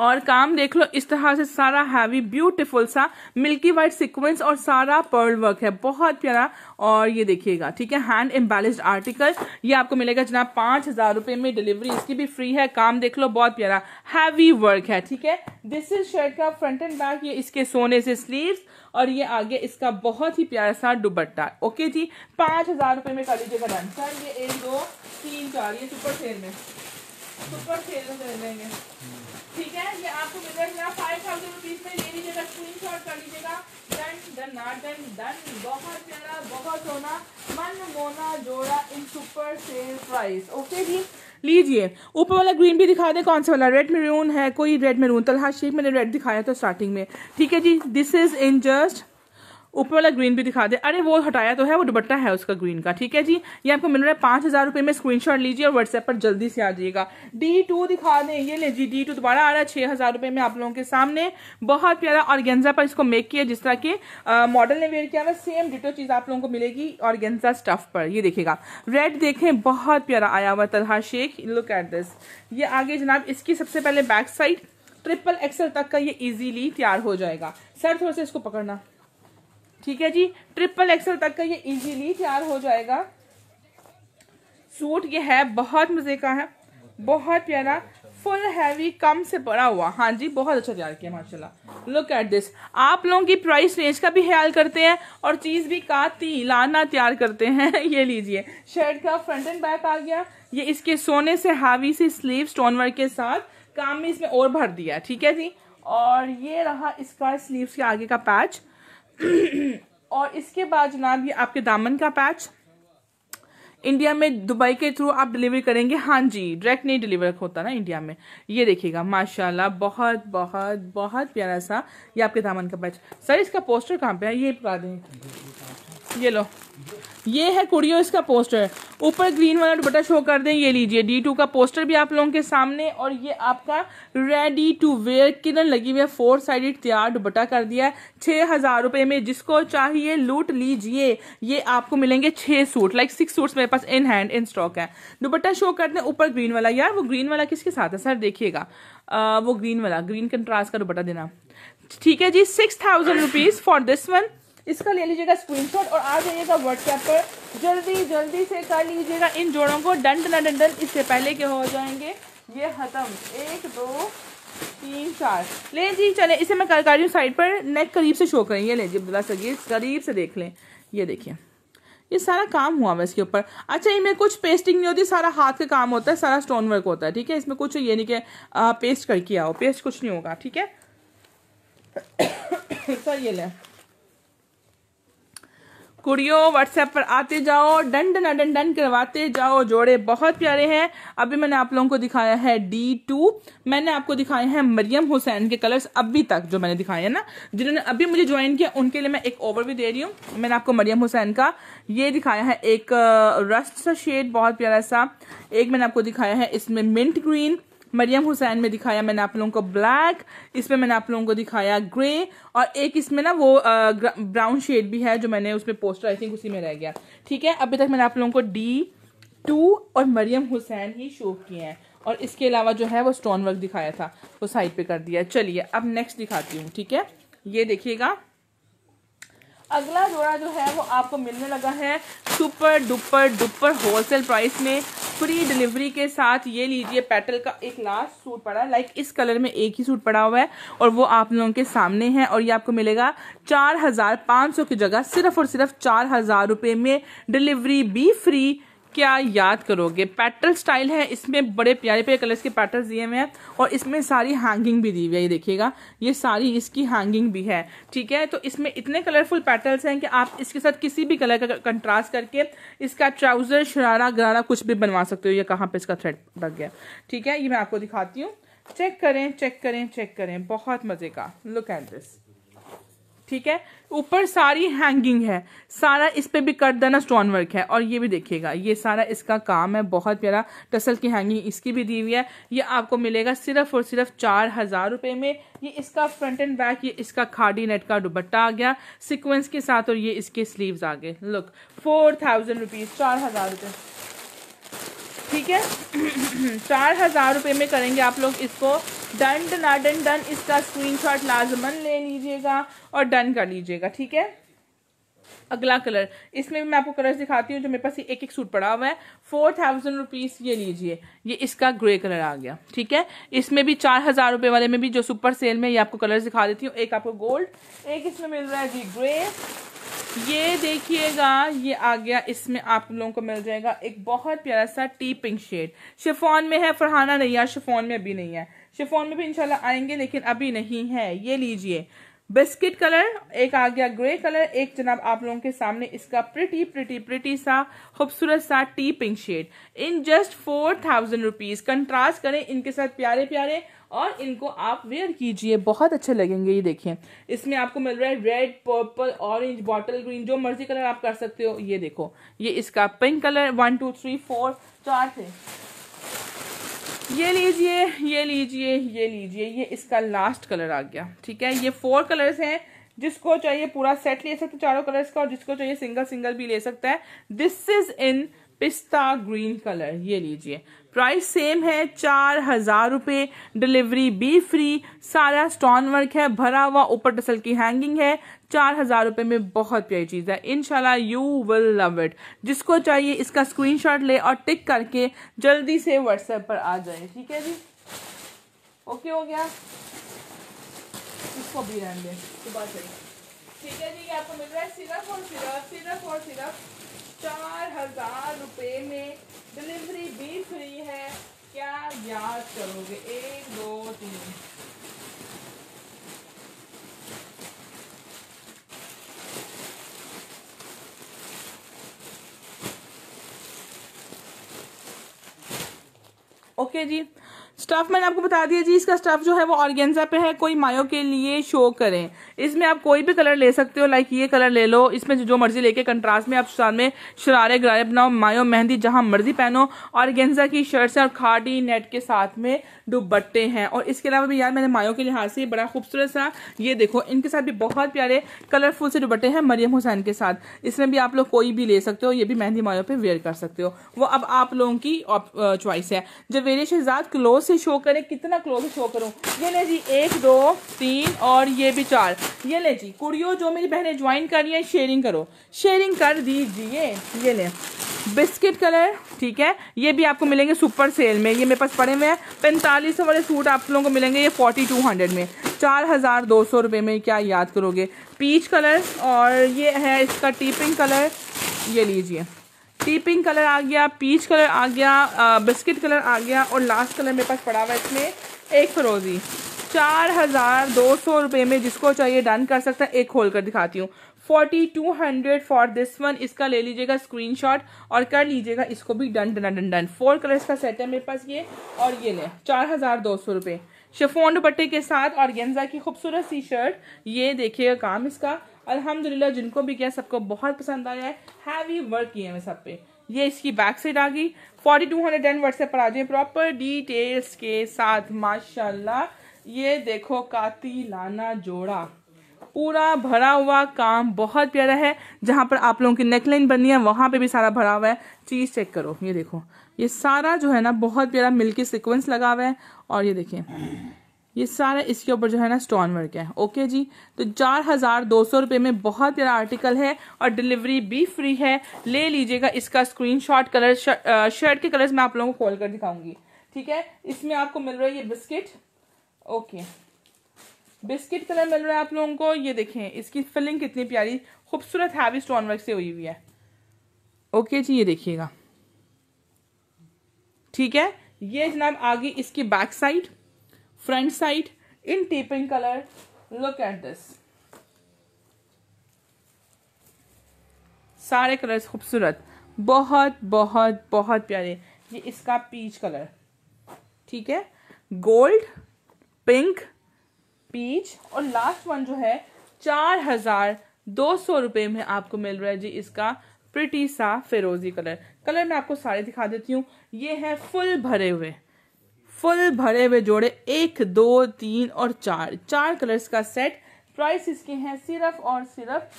और काम देख लो इस तरह से सारा हैवी ब्यूटीफुल सा मिल्की वाइट सीक्वेंस और सारा पर्ल वर्क है बहुत प्यारा और ये देखिएगा ठीक है हैंड एम्बेलिस्ड आर्टिकल ये आपको मिलेगा जनाब पांच हजार रुपए में डिलीवरी इसकी भी फ्री है काम देख लो बहुत प्यारा हैवी वर्क है ठीक है दिस इज शर्ट का फ्रंट एंड बैक ये इसके सोने से स्लीव और ये आगे इसका बहुत ही प्यारा सा दुबट्टा ओके जी पांच हजार रुपए में कर लीजिएगा डन सर ये एक दो तीन चार ये सुपर सेल में सुपर सेल में लेंगे ठीक है ये आपको मिलेगा फाइव थाउजेंड रुपीज में ले लीजिएगा स्क्रीन शॉट कर लीजिएगा done done not done done बहुत प्यारा बहुत सोना मन मोना जोड़ा in super sale price okay जी लीजिए ऊपर वाला ग्रीन भी दिखा दें कौन सा वाला रेड मेरून है कोई रेड मेरून तलहा शेख मैंने रेड दिखाया था स्टार्टिंग में ठीक है जी दिस इज इन जस्ट ऊपर वाला ग्रीन भी दिखा दे अरे वो हटाया तो है वो दुबट्टा है उसका ग्रीन का ठीक है जी ये आपको मिल रहा है पांच हज़ार रुपये में स्क्रीनशॉट लीजिए और व्हाट्सएप पर जल्दी से आ जाइएगा डी टू दिखा दें ये ले जी डी टू दोबारा आ रहा है छह हज़ार रुपये में आप लोगों के सामने बहुत प्यारा ऑर्गेन्जा पर इसको मेक किया जिस तरह के मॉडल ने वेयर किया हुआ सेम डिटो चीज़ आप लोगों को मिलेगी ऑर्गेन्जा स्टफ पर ये देखेगा रेड देखें बहुत प्यारा आया हुआ Talha Shaikh look at this ये आगे जनाब इसकी सबसे पहले बैक साइड ट्रिपल एक्सल तक का ये इजीली तैयार हो जाएगा सर थोड़ा सा इसको पकड़ना ठीक है जी ट्रिपल एक्सल तक का ये इजीली तैयार हो जाएगा सूट ये है बहुत मज़े का है बहुत प्यारा फुल हैवी कम से पड़ा हुआ हाँ जी बहुत अच्छा तैयार किया माशाल्लाह लुक एट दिस आप लोगों की प्राइस रेंज का भी ख्याल करते हैं और चीज़ भी काती लाना तैयार करते हैं <laughs> ये लीजिए शर्ट का फ्रंट एंड बैक आ गया ये इसके सोने से हावी से स्लीव स्टोन वर्क के साथ काम में इसमें और भर दिया ठीक है जी और ये रहा इसका स्लीव के आगे का पैच और इसके बाद जनाब ये आपके दामन का पैच इंडिया में दुबई के थ्रू आप डिलीवरी करेंगे हाँ जी डायरेक्ट नहीं डिलीवर होता ना इंडिया में ये देखिएगा माशाल्लाह बहुत बहुत बहुत प्यारा सा ये आपके दामन का पैच सर इसका पोस्टर कहाँ पे है ये बता दें ये लो ये है कुड़ियो इसका पोस्टर ऊपर ग्रीन वाला दुपट्टा शो कर दें ये लीजिए डी टू का पोस्टर भी आप लोगों के सामने और ये आपका रेडी टू वेयर किरण लगी हुई है फोर साइडेड तैयार दुपट्टा कर दिया है छः हज़ार रुपये में जिसको चाहिए लूट लीजिए ये आपको मिलेंगे छः सूट लाइक सिक्स सूट्स मेरे पास इन हैंड इन स्टॉक है दुपट्टा शो कर दें ऊपर ग्रीन वाला यार वो ग्रीन वाला किसके साथ है सर देखिएगा वो ग्रीन वाला ग्रीन कंट्रास्ट का दुपट्टा देना ठीक है जी six thousand rupees for this one इसका ले लीजिएगा स्क्रीनशॉट और आ जाइएगा व्हाट्सएप पर जल्दी जल्दी से कर लीजिएगा इन जोड़ों को डंड ना डंडन इससे पहले के हो जाएंगे ये ख़त्म एक दो तीन चार ले जी चले इसे मैं कर रही हूँ साइड पर नेक करीब से शो करेंगे ले जी अब्दुल्ला सगीर करीब से देख लें ये देखिए ये सारा काम हुआ मैं इसके ऊपर अच्छा इनमें कुछ पेस्टिंग नहीं होती सारा हाथ का काम होता है सारा स्टोन वर्क होता है ठीक है इसमें कुछ ये नहीं कि पेस्ट करके आओ पेस्ट कुछ नहीं होगा ठीक है <coughs> सर ये लें कुड़ियों व्हाट्सएप पर आते जाओ डन डन डन करवाते जाओ जोड़े बहुत प्यारे हैं अभी मैंने आप लोगों को दिखाया है डी टू मैंने आपको दिखाए हैं मरियम हुसैन के कलर्स अभी तक जो मैंने दिखाए हैं ना जिन्होंने अभी मुझे ज्वाइन किया उनके लिए मैं एक ओवर भी दे रही हूँ मैंने आपको मरियम हुसैन का ये दिखाया है एक रस्ट सा शेड बहुत प्यारा सा एक मैंने आपको दिखाया है इसमें मिंट ग्रीन मरियम हुसैन में दिखाया मैंने आप लोगों को ब्लैक इसमें मैंने आप लोगों को दिखाया ग्रे और एक इसमें ना वो ब्राउन शेड भी है जो मैंने उसमें पोस्टर आई थिंक उसी में रह गया ठीक है अभी तक मैंने आप लोगों को डी टू और मरियम हुसैन ही शो किए हैं और इसके अलावा जो है वो स्टोन वर्क दिखाया था वो साइड पे कर दिया चलिए अब नेक्स्ट दिखाती हूँ ठीक है ये देखिएगा अगला जोड़ा जो है वो आपको मिलने लगा है super duper duper wholesale price में फ्री डिलीवरी के साथ ये लीजिए पेटल का एक लास्ट सूट पड़ा है लाइक इस कलर में एक ही सूट पड़ा हुआ है और वो आप लोगों के सामने है और ये आपको मिलेगा चार हज़ार पाँच सौ की जगह सिर्फ और सिर्फ चार हज़ार रुपये में डिलीवरी भी फ्री क्या याद करोगे पैटर्न स्टाइल है इसमें बड़े प्यारे प्यारे कलर्स के पैटल्स दिए हुए हैं और इसमें सारी हैंगिंग भी दी हुई है ये देखिएगा ये सारी इसकी हैंगिंग भी है ठीक है तो इसमें इतने कलरफुल पैटल्स हैं कि आप इसके साथ किसी भी कलर का कंट्रास्ट करके इसका ट्राउजर शरारा गरारा कुछ भी बनवा सकते हो ये कहाँ पर इसका थ्रेड लग गया ठीक है ये मैं आपको दिखाती हूँ चेक करें चेक करें चेक करें बहुत मज़े का लुक एंड दिस ठीक है ऊपर सारी हैंगिंग है सारा इस पे भी कट देना स्टोन वर्क है और ये भी देखिएगा ये सारा इसका काम है बहुत प्यारा टसल की हैंगिंग इसकी भी दी हुई है ये आपको मिलेगा सिर्फ और सिर्फ चार हज़ार रुपये में ये इसका फ्रंट एंड बैक ये इसका खाडी नेट का दुबट्टा आ गया सिक्वेंस के साथ और ये इसके स्लीव आ गए लुक फोर थाउजेंड रुपीज़ चार हज़ार रुपये ठीक है <clears throat> चार हज़ार रुपये में करेंगे आप लोग इसको डन डना डन डन इसका स्क्रीनशॉट लाजमन ले लीजिएगा और डन कर लीजिएगा ठीक है अगला कलर इसमें भी मैं आपको कलर्स दिखाती हूँ जो मेरे पास ये एक एक सूट पड़ा हुआ है फोर थाउजेंड रुपीज़ ये लीजिए ये इसका ग्रे कलर आ गया ठीक है इसमें भी चार हज़ार रुपये वाले में भी जो सुपर सेल में ये आपको कलर्स दिखा देती हूँ एक आपको गोल्ड एक इसमें मिल रहा है जी ग्रे ये देखिएगा ये आ गया इसमें आप लोगों को मिल जाएगा एक बहुत प्यारा सा टी पिंक शेड शिफोन में है फरहाना नहीं है शिफोन में अभी नहीं है शिफोन में भी इंशाल्लाह आएंगे लेकिन अभी नहीं है ये लीजिए बिस्किट कलर एक आ गया ग्रे कलर एक जनाब आप लोगों के सामने इसका प्रिटी प्रिटी प्रिटी सा खूबसूरत सा tea pink shade in just four thousand rupees contrast करें इनके साथ प्यारे प्यारे और इनको आप वेयर कीजिए बहुत अच्छे लगेंगे ये देखिए इसमें आपको मिल रहा है red purple orange bottle green जो मर्जी कलर आप कर सकते हो ये देखो ये इसका pink colour one two three four चार से ये लीजिए ये लीजिए ये लीजिए ये इसका लास्ट कलर आ गया ठीक है ये फोर कलर्स हैं जिसको चाहिए पूरा सेट ले सकते चारों कलर्स का और जिसको चाहिए सिंगल सिंगल भी ले सकता है दिस इज इन पिस्ता ग्रीन कलर ये लीजिए प्राइस सेम है चार हज़ार रुपये डिलीवरी बी फ्री सारा स्टोन वर्क है भरा हुआ ऊपर टसल की हैंगिंग है चार हज़ार रुपये में बहुत प्यारी चीज़ है इनशाला यू विल लव इट जिसको चाहिए इसका स्क्रीनशॉट ले और टिक करके जल्दी से व्हाट्सएप पर आ जाए ठीक है जी ओके हो गया इसको भी रहने ठीक है जी आपको मिल रहा है सिरप और सिरप सिरप और सिरप हजार रुपये में डिलीवरी भी फ्री है क्या याद करोगे एक दो तीन ओके okay जी स्टफ मैंने आपको बता दिया जी इसका स्टफ जो है वो ऑर्गेंजा पे है कोई मायो के लिए शो करें इसमें आप कोई भी कलर ले सकते हो लाइक ये कलर ले लो इसमें जो मर्जी लेके कंट्रास्ट में आप में शरारे गरारे बनाओ मायो मेहंदी जहां मर्जी पहनो ऑर्गेंजा की शर्ट्स हैं और खाटी नेट के साथ में दुबट्टे हैं और इसके अलावा भी यार मैंने मायो के लिहाज से बड़ा खूबसूरत सा ये देखो इनके साथ भी बहुत प्यारे कलरफुल से दुबट्टे हैं मरियम हुसैन के साथ इसमें भी आप लोग कोई भी ले सकते हो ये भी मेहंदी मायो पे वेयर कर सकते हो वो अब आप लोगों की चॉइस है जब वेरिए शहजाद क्लोज से शो करें कितना क्लोज शो करूं ये ले जी एक दो तीन और ये भी चार ये ले जी कुड़ियों जो मेरी बहनें ज्वाइन कर रही हैं शेयरिंग करो शेयरिंग कर दीजिए ये ले बिस्किट कलर ठीक है ये भी आपको मिलेंगे सुपर सेल में ये मेरे पास पड़े हुए हैं पैंतालीस सौ वाले सूट आप लोगों को मिलेंगे ये फोर्टी टू हंड्रेड में चार हज़ार दो सौ रुपये में क्या याद करोगे पीच कलर और ये है इसका टीपिंग कलर ये लीजिए टी पिंक कलर आ गया पीच कलर आ गया बिस्किट कलर आ गया और लास्ट कलर मेरे पास पड़ा हुआ है इसमें एक फरोजी चार हज़ार दो सौ रुपये में जिसको चाहिए डन कर सकता है एक खोल कर दिखाती हूँ forty two hundred for this one इसका ले लीजिएगा स्क्रीनशॉट और कर लीजिएगा इसको भी done done done done four colours का सेट है मेरे पास ये और ये ले चार हज़ार दो सौ रुपये शेफोन दुपट्टे के साथ और गेंजा की खूबसूरत सी शर्ट ये देखिएगा काम इसका अल्हम्दुलिल्लाह जिनको भी किया सबको बहुत पसंद आया है हैवी वर्क किए हैं सब पे ये इसकी बैक साइड आ गई forty two hundred and WhatsApp पर आ जाए प्रॉपर डिटेल्स के साथ माशाल्लाह ये देखो काती लाना जोड़ा पूरा भरा हुआ काम बहुत प्यारा है जहाँ पर आप लोगों की नेकलाइन बननी है वहाँ पे भी सारा भरा हुआ है चीज़ चेक करो ये देखो ये सारा जो है ना बहुत प्यारा मिल्की सिक्वेंस लगा हुआ है और ये देखिए ये सारा इसके ऊपर जो है ना स्टोन वर्क है ओके जी तो चार हजार दो सौ रुपये में बहुत प्यारा आर्टिकल है और डिलीवरी भी फ्री है ले लीजिएगा इसका स्क्रीनशॉट कलर शर्ट के कलर्स मैं आप लोगों को कॉल कर दिखाऊंगी ठीक है इसमें आपको मिल रहा है ये बिस्किट ओके बिस्किट कलर मिल रहा है आप लोगों को ये देखें इसकी फिलिंग कितनी प्यारी खूबसूरत हैवी स्टोन वर्क से हुई हुई है ओके जी ये देखिएगा ठीक है ये जनाब आगे इसकी back side front side in taping color look at this सारे कलर्स खूबसूरत बहुत बहुत बहुत प्यारे ये इसका पीच कलर ठीक है गोल्ड पिंक पीच और लास्ट वन जो है चार हजार दो सौ रुपये में आपको मिल रहा है जी इसका प्रिटी सा फिरोजी कलर कलर मैं आपको सारे दिखा देती हूँ ये है फुल भरे हुए फुल भरे हुए जोड़े एक दो तीन और चार चार कलर्स का सेट प्राइस इसके हैं सिर्फ और सिर्फ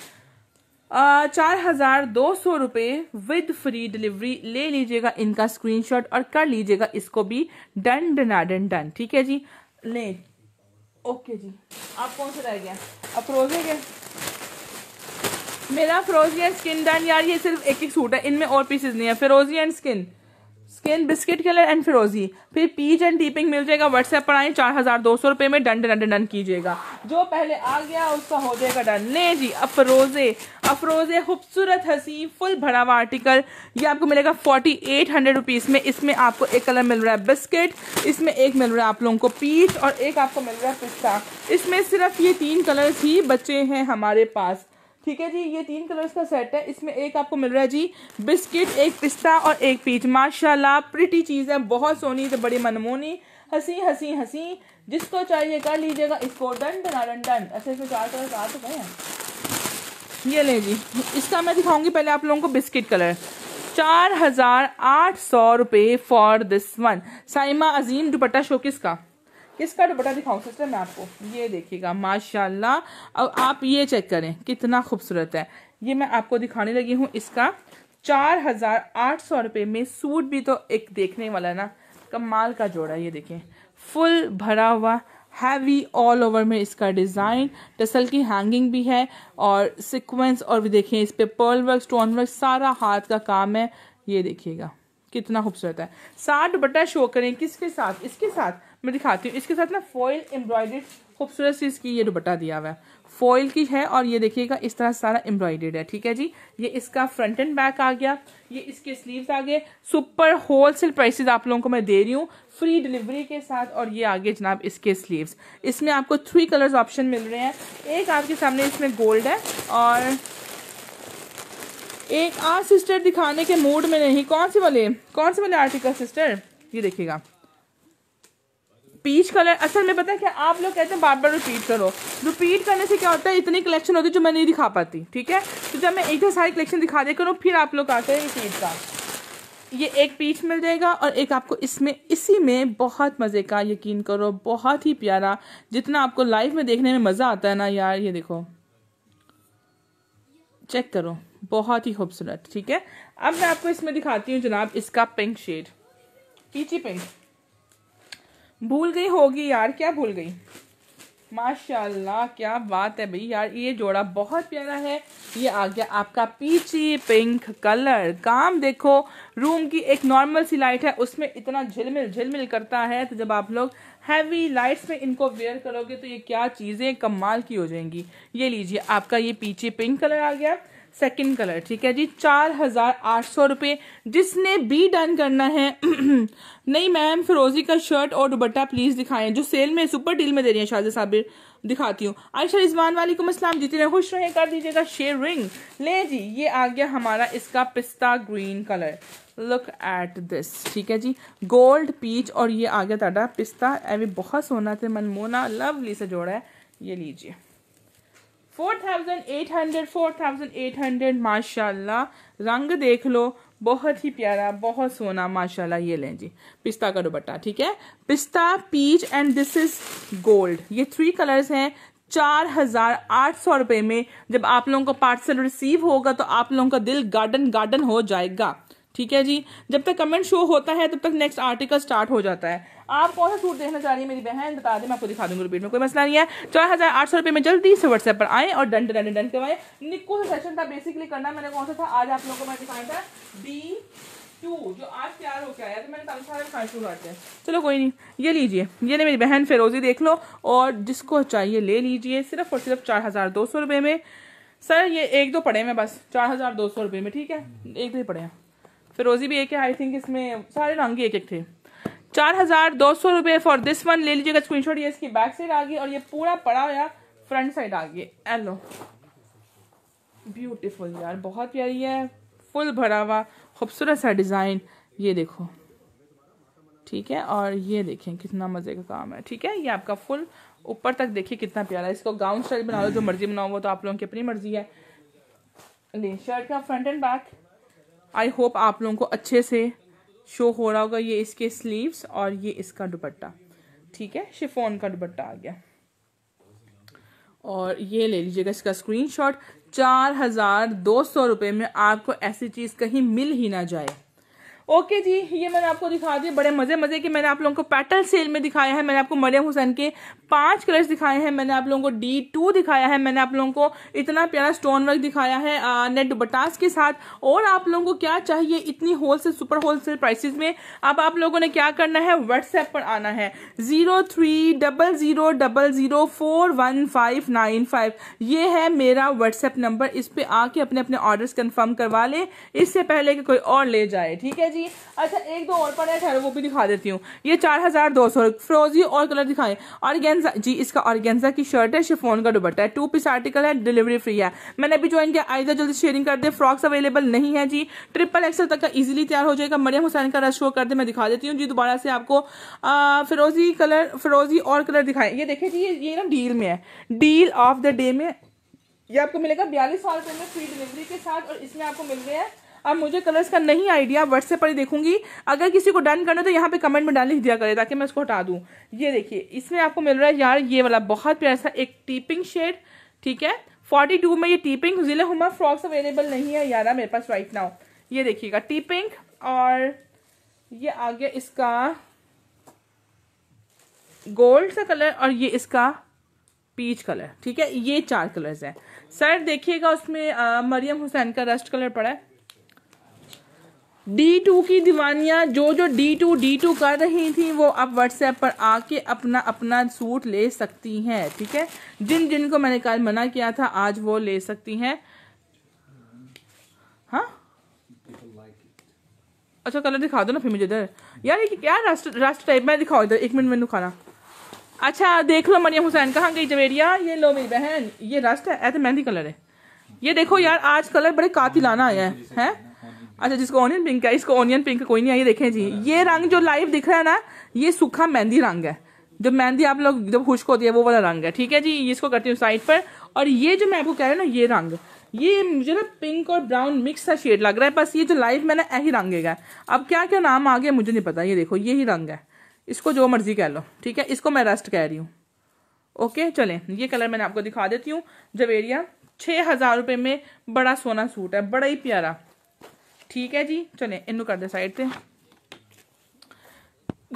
चार हजार दो सौ रुपये विद फ्री डिलीवरी ले लीजिएगा इनका स्क्रीनशॉट और कर लीजिएगा इसको भी डन डना डन डन ठीक है जी ले ओके जी आप कौन सा रह गया आप रोजे गए मेरा फिरोजी एंड स्किन डन यार ये सिर्फ एक एक सूट है इनमें और पीसेज नहीं है फिरोजी and skin skin biscuit colour and फिरोजी फिर पीच एंड टीपिंग मिल जाएगा व्हाट्सएप पर आए चार हज़ार दो सौ रुपए में डन डन डन कीजिएगा जो पहले आ गया उसका हो जाएगा डन ले जी अफरोज़े अफरोज़े खूबसूरत हसी फुल भरा हुआ आर्टिकल ये आपको मिलेगा फोर्टी एट हंड्रेड रुपीज़ में इसमें आपको एक कलर मिल रहा है बिस्किट इसमें एक मिल रहा है आप लोगों को पीच और एक आपको मिल रहा है पिस्ता इसमें सिर्फ ये तीन कलर ही बचे हैं हमारे पास ठीक है जी ये तीन कलर्स का सेट है इसमें एक आपको मिल रहा है जी बिस्किट एक पिस्ता और एक पीच माशाल्लाह प्रिटी चीज़ है बहुत सोनी तो बड़ी मनमोनी हंसी हंसी हंसी जिसको चाहिए कर लीजिएगा इसको डन डन डन डन अच्छा इसमें चार कलर आ चुके हैं ये ले जी इसका मैं दिखाऊंगी पहले आप लोगों को बिस्किट कलर चार हज़ार आठ सौ रुपये for this one Saima Azeem dupatta शोकिस का इसका दुपट्टा दिखाऊँ सिस्टर मैं आपको ये देखिएगा माशाल्लाह अब आप ये चेक करें कितना खूबसूरत है ये मैं आपको दिखाने लगी हूँ इसका चार हजार आठ सौ रुपये में सूट भी तो एक देखने वाला ना कमाल का जोड़ा ये देखें फुल भरा हुआ हैवी ऑल ओवर में इसका डिज़ाइन टसल की हैंगिंग भी है और सिक्वेंस और भी देखें इस पर पर्ल वर्क स्टोन वर्क सारा हाथ का काम है ये देखिएगा कितना खूबसूरत है साठ बटा शो करें किसके साथ इसके साथ मैं दिखाती हूँ इसके साथ ना फॉइल एम्ब्रॉयडेड खूबसूरत सी इसकी ये दुपट्टा दिया हुआ है फॉइल की है और ये देखिएगा इस तरह सारा एम्ब्रॉयडेड है ठीक है जी ये इसका फ्रंट एंड बैक आ गया ये इसके स्लीव्स आ गए सुपर होलसेल प्राइसेस आप लोगों को मैं दे रही हूँ फ्री डिलीवरी के साथ और ये आगे जनाब इसके स्लीव्स इसमें आपको थ्री कलर्स ऑप्शन मिल रहे हैं एक आपके सामने इसमें गोल्ड है और एक आ सिस्टर दिखाने के मूड में नहीं कौन से वाले कौन से वाले आर्टिकल सिस्टर ये देखिएगा पीच कलर असल में पता है क्या आप लोग कहते हैं बार बार रिपीट करो रिपीट करने से क्या होता है इतनी कलेक्शन होती है जो मैं नहीं दिखा पाती ठीक है तो जब मैं एक दो सारी कलेक्शन दिखा दे करूँ फिर आप लोग आते हैं रिपीट का ये एक पीच मिल जाएगा और एक आपको इसमें इसी में बहुत मज़े का यकीन करो बहुत ही प्यारा जितना आपको लाइफ में देखने में मज़ा आता है ना यार ये देखो चेक करो बहुत ही खूबसूरत ठीक है अब मैं आपको इसमें दिखाती हूँ जनाब इसका पिंक शेड पीची पिंक भूल गई होगी यार क्या भूल गई माशाल्लाह क्या बात है भाई यार ये जोड़ा बहुत प्यारा है ये आ गया आपका पीछे पिंक कलर काम देखो रूम की एक नॉर्मल सी लाइट है उसमें इतना झिलमिल झिलमिल करता है तो जब आप लोग हैवी लाइट्स में इनको वेयर करोगे तो ये क्या चीज़ें कमाल की हो जाएंगी ये लीजिए आपका ये पीछे पिंक कलर आ गया सेकंड कलर ठीक है जी चार हजार आठ सौ रुपये जिसने बी डन करना है <clears throat> नहीं मैम फिरोजी का शर्ट और दुबट्टा प्लीज दिखाएं जो सेल में सुपर डील में दे रही है शाजा साबिर दिखाती हूँ आयशा रिजवान वालेकुम असलम जीते रहे खुश रहे कर दीजिएगा शेयर रिंग ले जी ये आ गया हमारा इसका पिस्ता green colour look at this ठीक है जी गोल्ड पीच और ये आ गया ताडा पिस्ता एवं बहुत सोना थे मनमोना लवली से जोड़ा है ये लीजिए four thousand eight hundred four thousand eight hundred माशाल्लाह रंग देख लो बहुत ही प्यारा बहुत सोना माशाल्लाह ये लें जी पिस्ता का दुपट्टा ठीक है पिस्ता peach and this is gold ये थ्री कलर्स हैं चार हजार आठ सौ रुपए में जब आप लोगों का पार्सल रिसीव होगा तो आप लोगों का दिल गार्डन गार्डन हो जाएगा ठीक है जी जब तक कमेंट शो होता है तब तक नेक्स्ट आर्टिकल स्टार्ट हो जाता है आप कौन सा सूट देखना चाह रही है मेरी बहन बता दें मैं आपको दिखा दूंगी रिपीट में कोई मसला नहीं है चार हज़ार आठ सौ रुपये में जल्दी से व्हाट्सएप पर आए और डन डन डन करवाए निको से सेशन था बेसिकली करना मैंने कौन सा था आज आप लोगों को मैं दिखाया था डी टू जो आज तैयार होकर आया तो मैंने शुरू करते हैं चलो कोई नहीं ये लीजिए ये ले मेरी बहन फिरोजी देख लो और जिसको चाहिए ले लीजिए सिर्फ और सिर्फ चार हज़ार दो सौ रुपये में सर ये एक दो पड़े हैं बस चार हज़ार दो सौ रुपये में ठीक है एक दो ही पड़े हैं फिरोजी भी एक है आई थिंक इसमें सारे रंग ही एक एक थे चार हज़ार दो सौ रुपए फॉर दिस वन ले लीजिएगा स्क्रीन शॉट ये इसकी बैक साइड आ गई और ये पूरा पड़ा हुआ फ्रंट साइड आ गई एलो ब्यूटीफुल यार बहुत प्यारी है फुल भरा हुआ खूबसूरत सा डिज़ाइन ये देखो ठीक है और ये देखें कितना मज़े का काम है ठीक है ये आपका फुल ऊपर तक देखिए कितना प्यारा है इसको गाउन स्टाइल बना लो जो मर्जी बनाओ वो तो आप लोगों की अपनी मर्जी है ले शर्ट का front and back I hope आप लोगों को अच्छे से शो हो रहा होगा ये इसके स्लीव्स और ये इसका दुपट्टा ठीक है शिफोन का दुपट्टा आ गया और ये ले लीजिएगा इसका स्क्रीनशॉट चार हजार दो सौ रुपये में आपको ऐसी चीज़ कहीं मिल ही ना जाए ओके जी ये मैंने आपको दिखा दिए बड़े मज़े मज़े के मैंने आप लोगों को पैटल सेल में दिखाया है मैंने आपको मरियम हुसैन के पांच कलर्स दिखाए हैं मैंने आप लोगों को डी टू दिखाया है मैंने आप लोगों को इतना प्यारा स्टोन वर्क दिखाया है नेट बटास के साथ और आप लोगों को क्या चाहिए इतनी wholesale super wholesale prices में अब आप लोगों ने क्या करना है व्हाट्सएप पर आना है zero three double zero double zero four one five nine five ये है मेरा व्हाट्सएप नंबर इस पर आके अपने अपने ऑर्डर कन्फर्म करवा लें इससे पहले कि कोई और ले जाए ठीक है जी थी अच्छा एक दो और पड़े ठहरो वो भी दिखा देती हूँ ये चार हज़ार दो सौ फ्रोजी और कलर दिखाएं ऑर्गेंजा जी इसका ऑर्गेंजा की शर्ट है शिफोन का दुपट्टा है टू पीस आर्टिकल है डिलीवरी फ्री है मैंने अभी ज्वाइन किया आइजा जल्दी शेयरिंग कर दे फ्रॉक्स अवेलेबल नहीं है जी ट्रिपल एक्सल तक का ईजिली तैयार हो जाएगा मरियम हुसैन का रश शो कर दे मैं दिखा देती हूँ जी दोबारा से आपको फिरोजी कलर फिरोजी और कलर दिखाएं ये देखे जी ये ना डील में है डील ऑफ द डे में ये आपको मिलेगा बयालीस सौ रुपये में फ्री डिलीवरी के साथ और इसमें आपको मिल गया है अब मुझे कलर्स का नहीं आइडिया व्हाट्सएप पर ही देखूंगी अगर किसी को डन करना तो यहाँ पे कमेंट में डाल लिख दिया करें ताकि मैं इसको हटा दूँ ये देखिए इसमें आपको मिल रहा है यार ये वाला बहुत प्यारा सा एक टीपिंग शेड ठीक है फोर्टी टू में ये टीपिंग जिले हुमा फ्रॉक्स अवेलेबल नहीं है यारा मेरे पास राइट नाउ ये देखिएगा टीपिंग और ये आ गया इसका गोल्ड सा कलर और ये इसका पीच कलर ठीक है ये चार कलर्स हैं सर देखिएगा उसमें आ, मरियम हुसैन का रस्ट कलर पड़ा है डी टू की दीवानियाँ जो जो डी टू डी टू कर रही थी वो अब व्हाट्सएप पर आके अपना अपना सूट ले सकती हैं ठीक है जिन जिन को मैंने कल मना किया था आज वो ले सकती हैं हाँ अच्छा कलर दिखा दो ना फिर मुझे इधर यार ये क्या रास्ट रास्ट टाइप में दिखाओ इधर एक मिनट में खाना अच्छा देख लो मरियम हुसैन कहाँ गई जवेरिया ये लो मेरी बहन ये रास्ट है ऐसे मेहंदी कलर है ये देखो यार आज कलर बड़े कातिलाना आया है, है? अच्छा जिसको ऑनियन पिंक है इसको ऑनियन पिंक कोई नहीं आई देखें जी ये रंग जो लाइव दिख रहा है ना ये सूखा मेहंदी रंग है जब मेहंदी आप लोग जब खुश्क होती है वो वाला रंग है ठीक है जी इसको करती हूँ साइड पर और ये जो मैं आपको कह रहा हूँ ना ये रंग ये मुझे ना पिंक और ब्राउन मिक्स सा शेड लग रहा है बस ये जो लाइव मैंने यही रंग है अब क्या क्या नाम आ गया मुझे नहीं पता ये देखो ये ही रंग है इसको जो मर्जी कह लो ठीक है इसको मैं रेस्ट कह रही हूँ ओके चले ये कलर मैंने आपको दिखा देती हूँ जवेरिया छः हज़ार रुपये में बड़ा सोना सूट है बड़ा ही प्यारा ठीक है जी चले इनू कर दे साइड से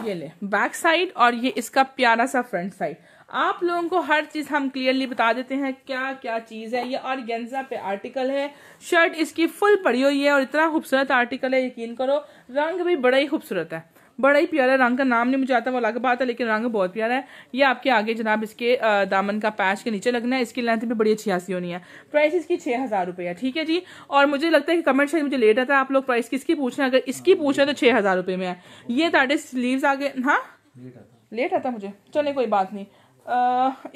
ये ले बैक साइड और ये इसका प्यारा सा फ्रंट साइड आप लोगों को हर चीज हम क्लियरली बता देते हैं क्या क्या चीज है ये और गेंजा पे आर्टिकल है शर्ट इसकी फुल पड़ी हुई है और इतना खूबसूरत आर्टिकल है यकीन करो रंग भी बड़ा ही खूबसूरत है बड़ा ही प्यारा रंग का नाम नहीं मुझे आता वो अलग बात है लेकिन रंग बहुत प्यारा है ये आपके आगे जनाब इसके दामन का पैच के नीचे लगना है इसकी लेंथ भी बड़ी अच्छी हासी होनी है प्राइस इसकी छः हज़ार रुपये है ठीक है जी और मुझे लगता है कि कमेंट शायद मुझे लेट आता है आप लोग प्राइस किसकी पूछ रहे हैं अगर इसकी हाँ, पूछ रहे हैं तो छः हज़ार रुपये में है ये ताटे तो स्लीव आगे हाँ लेट आता मुझे चले कोई बात नहीं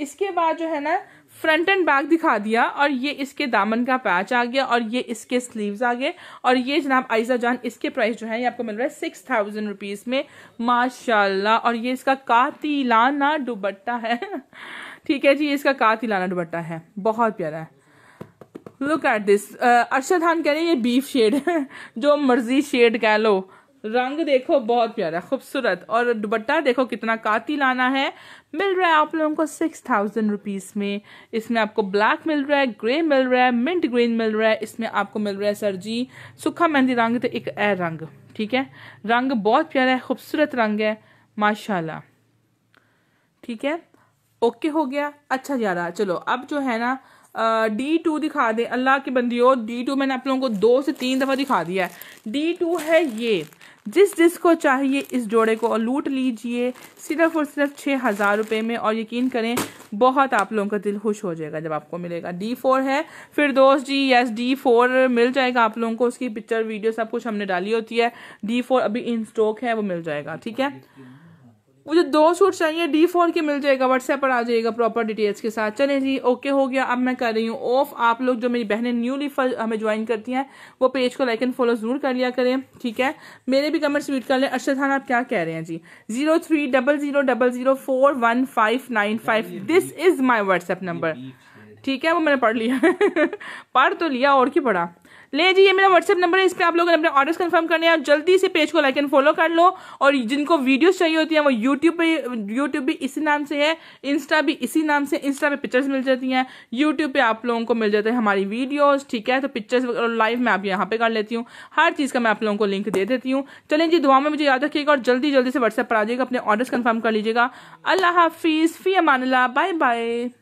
इसके बाद जो है ना फ्रंट एंड बैक दिखा दिया और ये इसके दामन का पैच आ गया और ये इसके स्लीव्स आ गए और ये जनाब आयजा जान इसके प्राइस जो है ये आपको मिल रहा है सिक्स थाउजेंड रुपीज़ में माशाल्लाह और ये इसका कातिलाना दुबट्टा है <laughs> ठीक है जी इसका कातिलाना दुबट्टा है बहुत प्यारा है look at this Arshad Khan कह रहे हैं ये बीफ शेड है <laughs> जो मर्जी शेड कह लो रंग देखो बहुत प्यारा खूबसूरत और दुपट्टा देखो कितना काती लाना है मिल रहा है आप लोगों को सिक्स थाउजेंड रुपीज़ में इसमें आपको ब्लैक मिल रहा है ग्रे मिल रहा है मिंट ग्रीन मिल रहा है इसमें आपको मिल रहा है सर जी सूखा मेहंदी रंग तो एक ए रंग ठीक है रंग बहुत प्यारा है खूबसूरत रंग है माशाला ठीक है ओके हो गया अच्छा जा रहा चलो अब जो है ना डी टू दिखा दें अल्लाह की हो डी टू मैंने आप लोगों को दो से तीन दफ़ा दिखा दिया है डी टू है ये जिस जिस को चाहिए इस जोड़े को लूट लीजिए सिर्फ और सिर्फ छः हज़ार रुपये में और यकीन करें बहुत आप लोगों का दिल खुश हो जाएगा जब आपको मिलेगा डी फोर है फिर दोस्त जी यस डी फोर मिल जाएगा आप लोगों को उसकी पिक्चर वीडियो सब कुछ हमने डाली होती है डी फोर अभी इन स्टॉक है वो मिल जाएगा ठीक है मुझे दो सूट चाहिए डी फोर के मिल जाएगा व्हाट्सएप पर आ जाएगा प्रॉपर डिटेल्स के साथ चले जी ओके हो गया अब मैं कर रही हूँ ऑफ आप लोग जो मेरी बहनें न्यूली हमें ज्वाइन करती हैं वो पेज को लाइक एंड फॉलो जरूर कर लिया करें ठीक है मेरे भी कमेंट्स रीड कर लें अर्षद खान आप क्या कह रहे हैं जी zero three double zero double zero four one five nine five this is my WhatsApp number ठीक है वो मैंने पढ़ लिया <laughs> पढ़ तो लिया और क्यों पढ़ा ले जी ये मेरा व्हाट्सअप नंबर है इस पर आप लोगों ने अपने ऑर्डर्स कंफर्म करने हैं और जल्दी से पेज को लाइक एंड फॉलो कर लो और जिनको वीडियोस चाहिए होती हैं वो यूट्यूब पे यूट्यूब भी इसी नाम से है इंस्टा भी इसी नाम से इंस्टा पे पिक्चर्स मिल जाती हैं यूट्यूब पे आप लोगों को मिल जाते हैं हमारी वीडियोज़ ठीक है तो पिक्चर्स वगैरह लाइव मैं आप यहाँ पे कर लेती हूँ हर चीज़ का मैं आप लोगों को लिंक दे देती हूँ चलें जी दुआ में मुझे याद रखिएगा और जल्दी जल्दी से व्हाट्सएप पर आ जाइएगा अपने ऑर्डर्स कन्फर्म कर लीजिएगा अल्लाह हाफिज़ फ़ी अमान बाय बाय